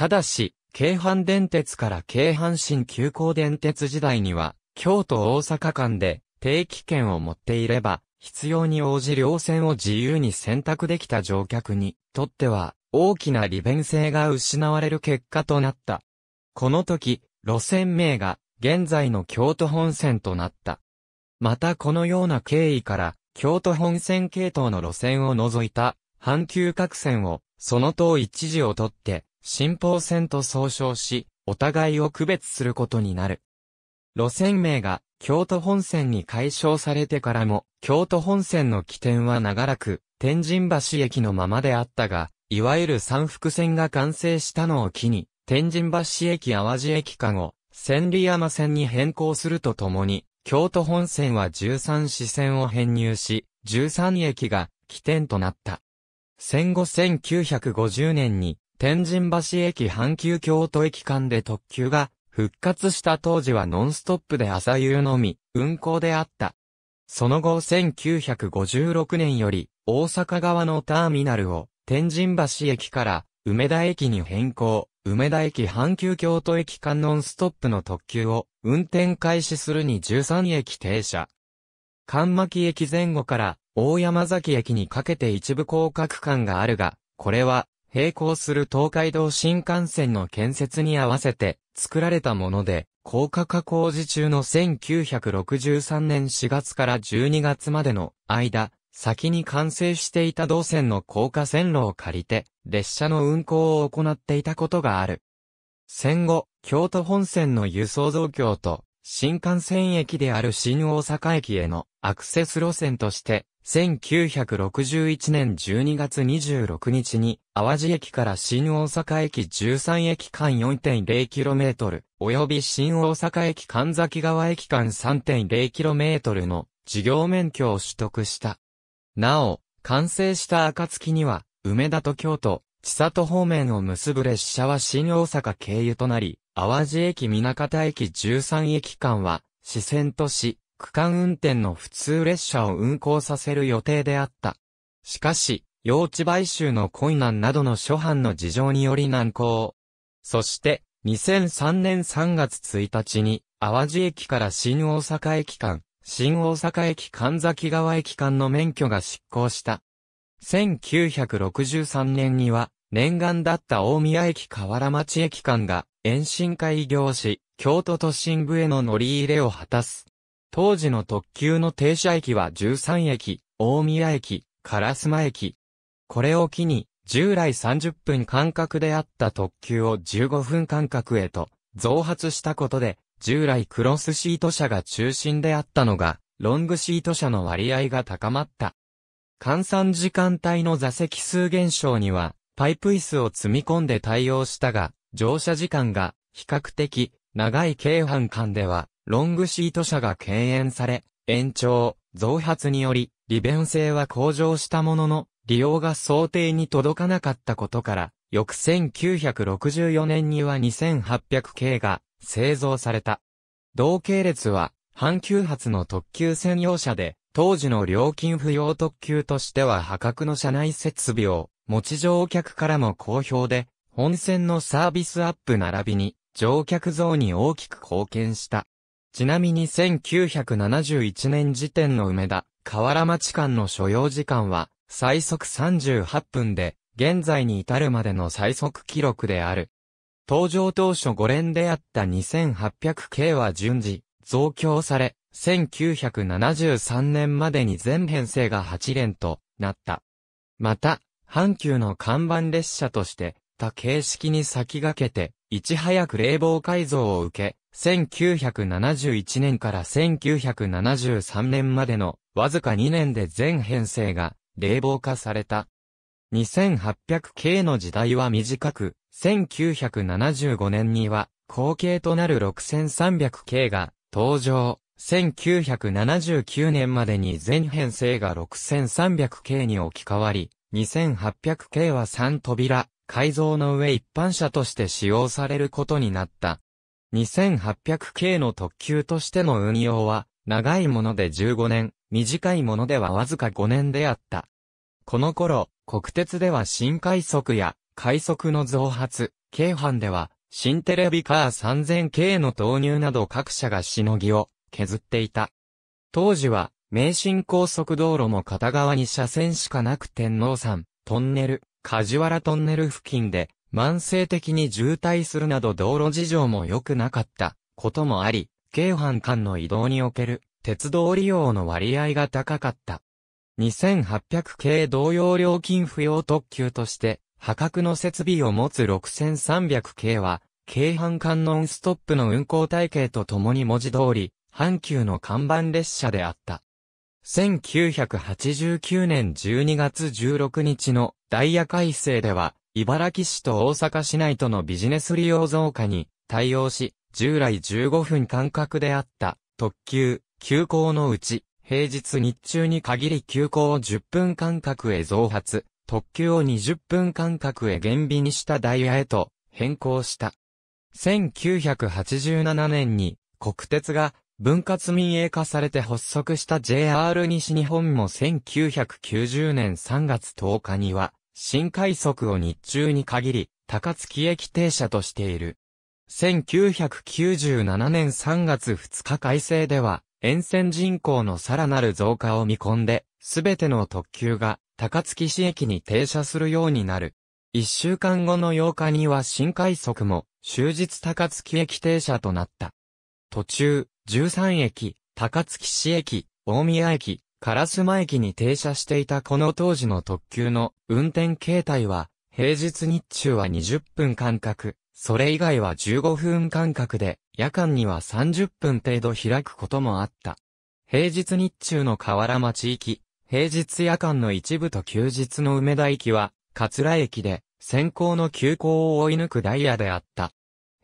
ただし、京阪電鉄から京阪神急行電鉄時代には、京都大阪間で定期券を持っていれば、必要に応じ両線を自由に選択できた乗客にとっては、大きな利便性が失われる結果となった。この時、路線名が現在の京都本線となった。またこのような経緯から、京都本線系統の路線を除いた、阪急各線を、その等一時をとって、新奉線と総称し、お互いを区別することになる。路線名が京都本線に解消されてからも、京都本線の起点は長らく、天神橋駅のままであったが、いわゆる三福線が完成したのを機に、天神橋駅淡路駅か後千里山線に変更するとともに、京都本線は13支線を編入し、13駅が起点となった。戦後1950年に天神橋駅阪急京都駅間で特急が復活した当時はノンストップで朝夕のみ運行であった。その後1956年より大阪側のターミナルを天神橋駅から梅田駅に変更、梅田駅阪急京都駅間ノンストップの特急を運転開始するに13駅停車。関巻駅前後から大山崎駅にかけて一部広角間があるが、これは並行する東海道新幹線の建設に合わせて作られたもので、高架化工事中の1963年4月から12月までの間、先に完成していた道線の高架線路を借りて、列車の運行を行っていたことがある。戦後、京都本線の輸送増強と、新幹線駅である新大阪駅へのアクセス路線として、1961年12月26日に淡路駅から新大阪駅13駅間 4.0km 及び新大阪駅神崎川駅間 3.0km の事業免許を取得した。なお、完成した暁には、梅田と京都、千里方面を結ぶ列車は新大阪経由となり、淡路駅南方駅13駅間は、視線とし、区間運転の普通列車を運行させる予定であった。しかし、用地買収の困難などの諸般の事情により難航。そして、2003年3月1日に、淡路駅から新大阪駅間、新大阪駅神崎川駅間の免許が執行した。1963年には、念願だった大宮駅河原町駅間が、延伸開業し、京都都心部への乗り入れを果たす。当時の特急の停車駅は13駅、大宮駅、烏丸駅、これを機に、従来30分間隔であった特急を15分間隔へと増発したことで、従来クロスシート車が中心であったのが、ロングシート車の割合が高まった。換算時間帯の座席数減少には、パイプ椅子を積み込んで対応したが、乗車時間が比較的長い京阪間では、ロングシート車が敬遠され、延長、増発により、利便性は向上したものの、利用が想定に届かなかったことから、翌1964年には2800系が製造された。同系列は、阪急発の特急専用車で、当時の料金不要特急としては破格の車内設備を、持ち乗客からも好評で、本線のサービスアップ並びに、乗客増に大きく貢献した。ちなみに1971年時点の梅田、河原町間の所要時間は、最速38分で、現在に至るまでの最速記録である。登場当初5連であった2800系は順次、増強され、1973年までに全編成が8連となった。また、阪急の看板列車として、他形式に先駆けて、いち早く冷房改造を受け、1971年から1973年までのわずか2年で全編成が冷房化された。2800系の時代は短く、1975年には、後継となる6300系が登場。1979年までに全編成が 6300K に置き換わり、2800K は3扉、改造の上一般車として使用されることになった。2800K の特急としての運用は、長いもので15年、短いものではわずか5年であった。この頃、国鉄では新快速や快速の増発、京阪では新テレビカー 3000K の導入など各社がしのぎを削っていた。当時は、名神高速道路も片側に車線しかなく天皇山、トンネル、梶原トンネル付近で、慢性的に渋滞するなど道路事情も良くなかったこともあり、京阪間の移動における鉄道利用の割合が高かった。2800系同様料金不要特急として、破格の設備を持つ6300系は、京阪間ノンストップの運行体系とともに文字通り、阪急の看板列車であった。1989年12月16日のダイヤ改正では、茨城市と大阪市内とのビジネス利用増加に対応し、従来15分間隔であった特急、急行のうち平日日中に限り休校を10分間隔へ増発、特急を20分間隔へ減便にしたダイヤへと変更した。1987年に国鉄が分割民営化されて発足した JR 西日本も1990年3月10日には新快速を日中に限り高槻駅停車としている。1997年3月2日改正では沿線人口のさらなる増加を見込んで、すべての特急が高槻市駅に停車するようになる。一週間後の8日には新快速も終日高槻駅停車となった。途中、13駅、高槻市駅、大宮駅、烏丸駅に停車していたこの当時の特急の運転形態は、平日日中は20分間隔、それ以外は15分間隔で夜間には30分程度開くこともあった。平日日中の河原町行き、平日夜間の一部と休日の梅田行きは、桂駅で、先行の急行を追い抜くダイヤであった。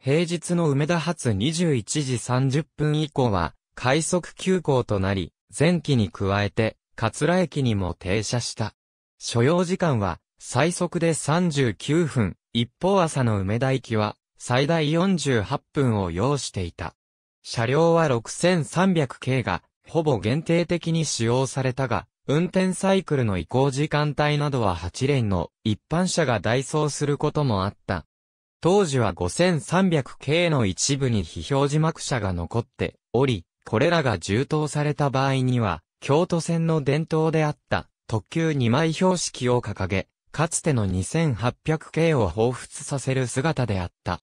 平日の梅田発21時30分以降は、快速急行となり、前期に加えて、桂駅にも停車した。所要時間は、最速で39分、一方朝の梅田行きは、最大48分を要していた。車両は 6300K が、ほぼ限定的に使用されたが、運転サイクルの移行時間帯などは8連の一般車が代走することもあった。当時は 5300K の一部に非表示幕車が残っており、これらが充当された場合には、京都線の伝統であった特急2枚標識を掲げ、かつての 2800K を彷彿させる姿であった。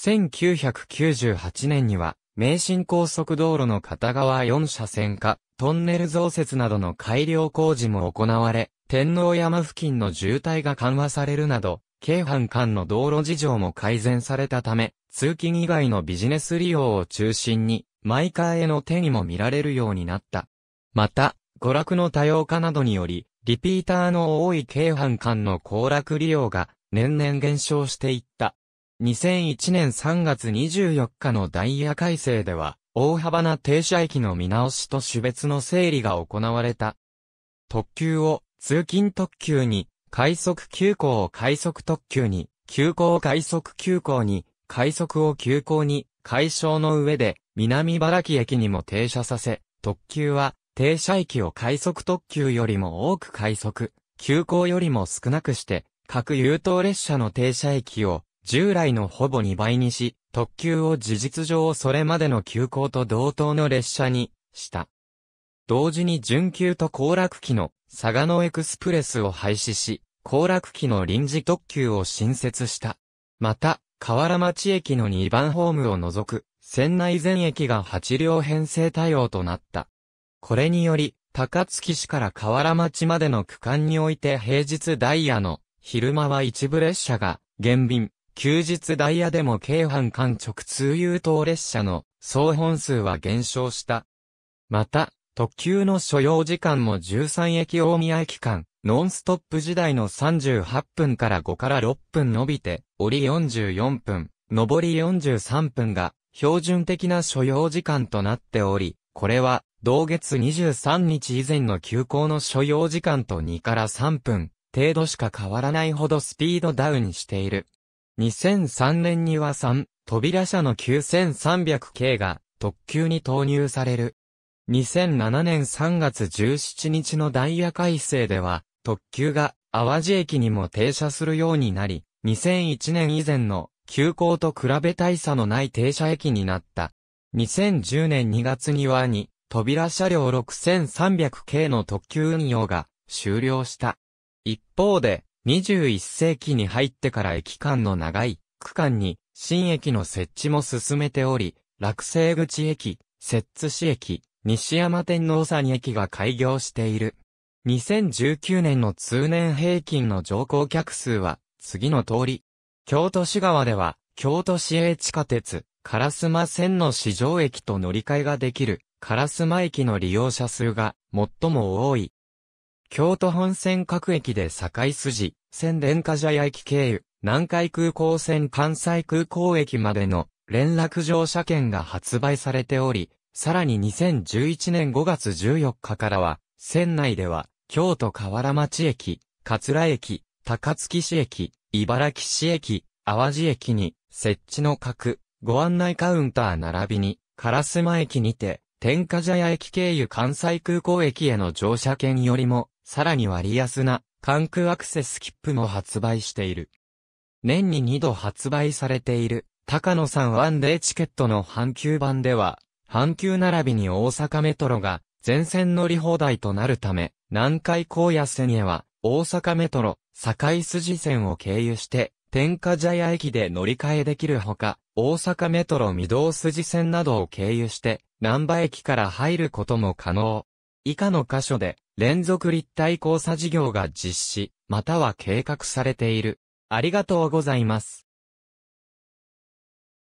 1998年には、名神高速道路の片側4車線化、トンネル増設などの改良工事も行われ、天皇山付近の渋滞が緩和されるなど、京阪間の道路事情も改善されたため、通勤以外のビジネス利用を中心に、マイカーへの手にも見られるようになった。また、娯楽の多様化などにより、リピーターの多い京阪間の行楽利用が年々減少していった。2001年3月24日のダイヤ改正では、大幅な停車駅の見直しと種別の整理が行われた。特急を通勤特急に、快速急行を快速特急に、急行を快速急行に、快速を急行に、解消の上で、南茨城駅にも停車させ、特急は、停車駅を快速特急よりも多く快速、急行よりも少なくして、各優等列車の停車駅を、従来のほぼ2倍にし、特急を事実上それまでの急行と同等の列車にした。同時に準急と行楽機の佐賀のエクスプレスを廃止し、行楽機の臨時特急を新設した。また、河原町駅の2番ホームを除く、船内全駅が8両編成対応となった。これにより、高槻市から河原町までの区間において平日ダイヤの昼間は一部列車が減便、休日ダイヤでも京阪間直通優等列車の総本数は減少した。また、特急の所要時間も13駅大宮駅間、ノンストップ時代の38分から5から6分伸びて、折り44分、上り43分が標準的な所要時間となっており、これは同月23日以前の休校の所要時間と2から3分程度しか変わらないほどスピードダウンしている。2003年には3、扉車の 9300K 系が特急に投入される。2007年3月17日のダイヤ改正では、特急が淡路駅にも停車するようになり、2001年以前の急行と比べ大差のない停車駅になった。2010年2月には2、扉車両 6300K の特急運用が終了した。一方で、21世紀に入ってから駅間の長い区間に新駅の設置も進めており、落成口駅、摂津市駅、西山天皇山駅が開業している。2019年の通年平均の乗降客数は次の通り。京都市側では京都市営地下鉄、烏丸線の市場駅と乗り換えができる烏丸駅の利用者数が最も多い。京都本線各駅で堺筋、線電化茶屋駅経由、南海空港線関西空港駅までの連絡乗車券が発売されており、さらに2011年5月14日からは、線内では、京都河原町駅、桂駅、高槻市駅、茨城市駅、淡路駅に、設置の各、ご案内カウンター並びに、烏丸駅にて、天下茶屋駅経由関西空港駅への乗車券よりも、さらに割安な関空アクセス切符も発売している。年に2度発売されている高野さんワンデーチケットの阪急版では、阪急並びに大阪メトロが全線乗り放題となるため、南海高野線へは大阪メトロ、堺筋線を経由して天下茶屋駅で乗り換えできるほか、大阪メトロ御堂筋線などを経由して、南波駅から入ることも可能。以下の箇所で、連続立体交差事業が実施、または計画されている。ありがとうございます。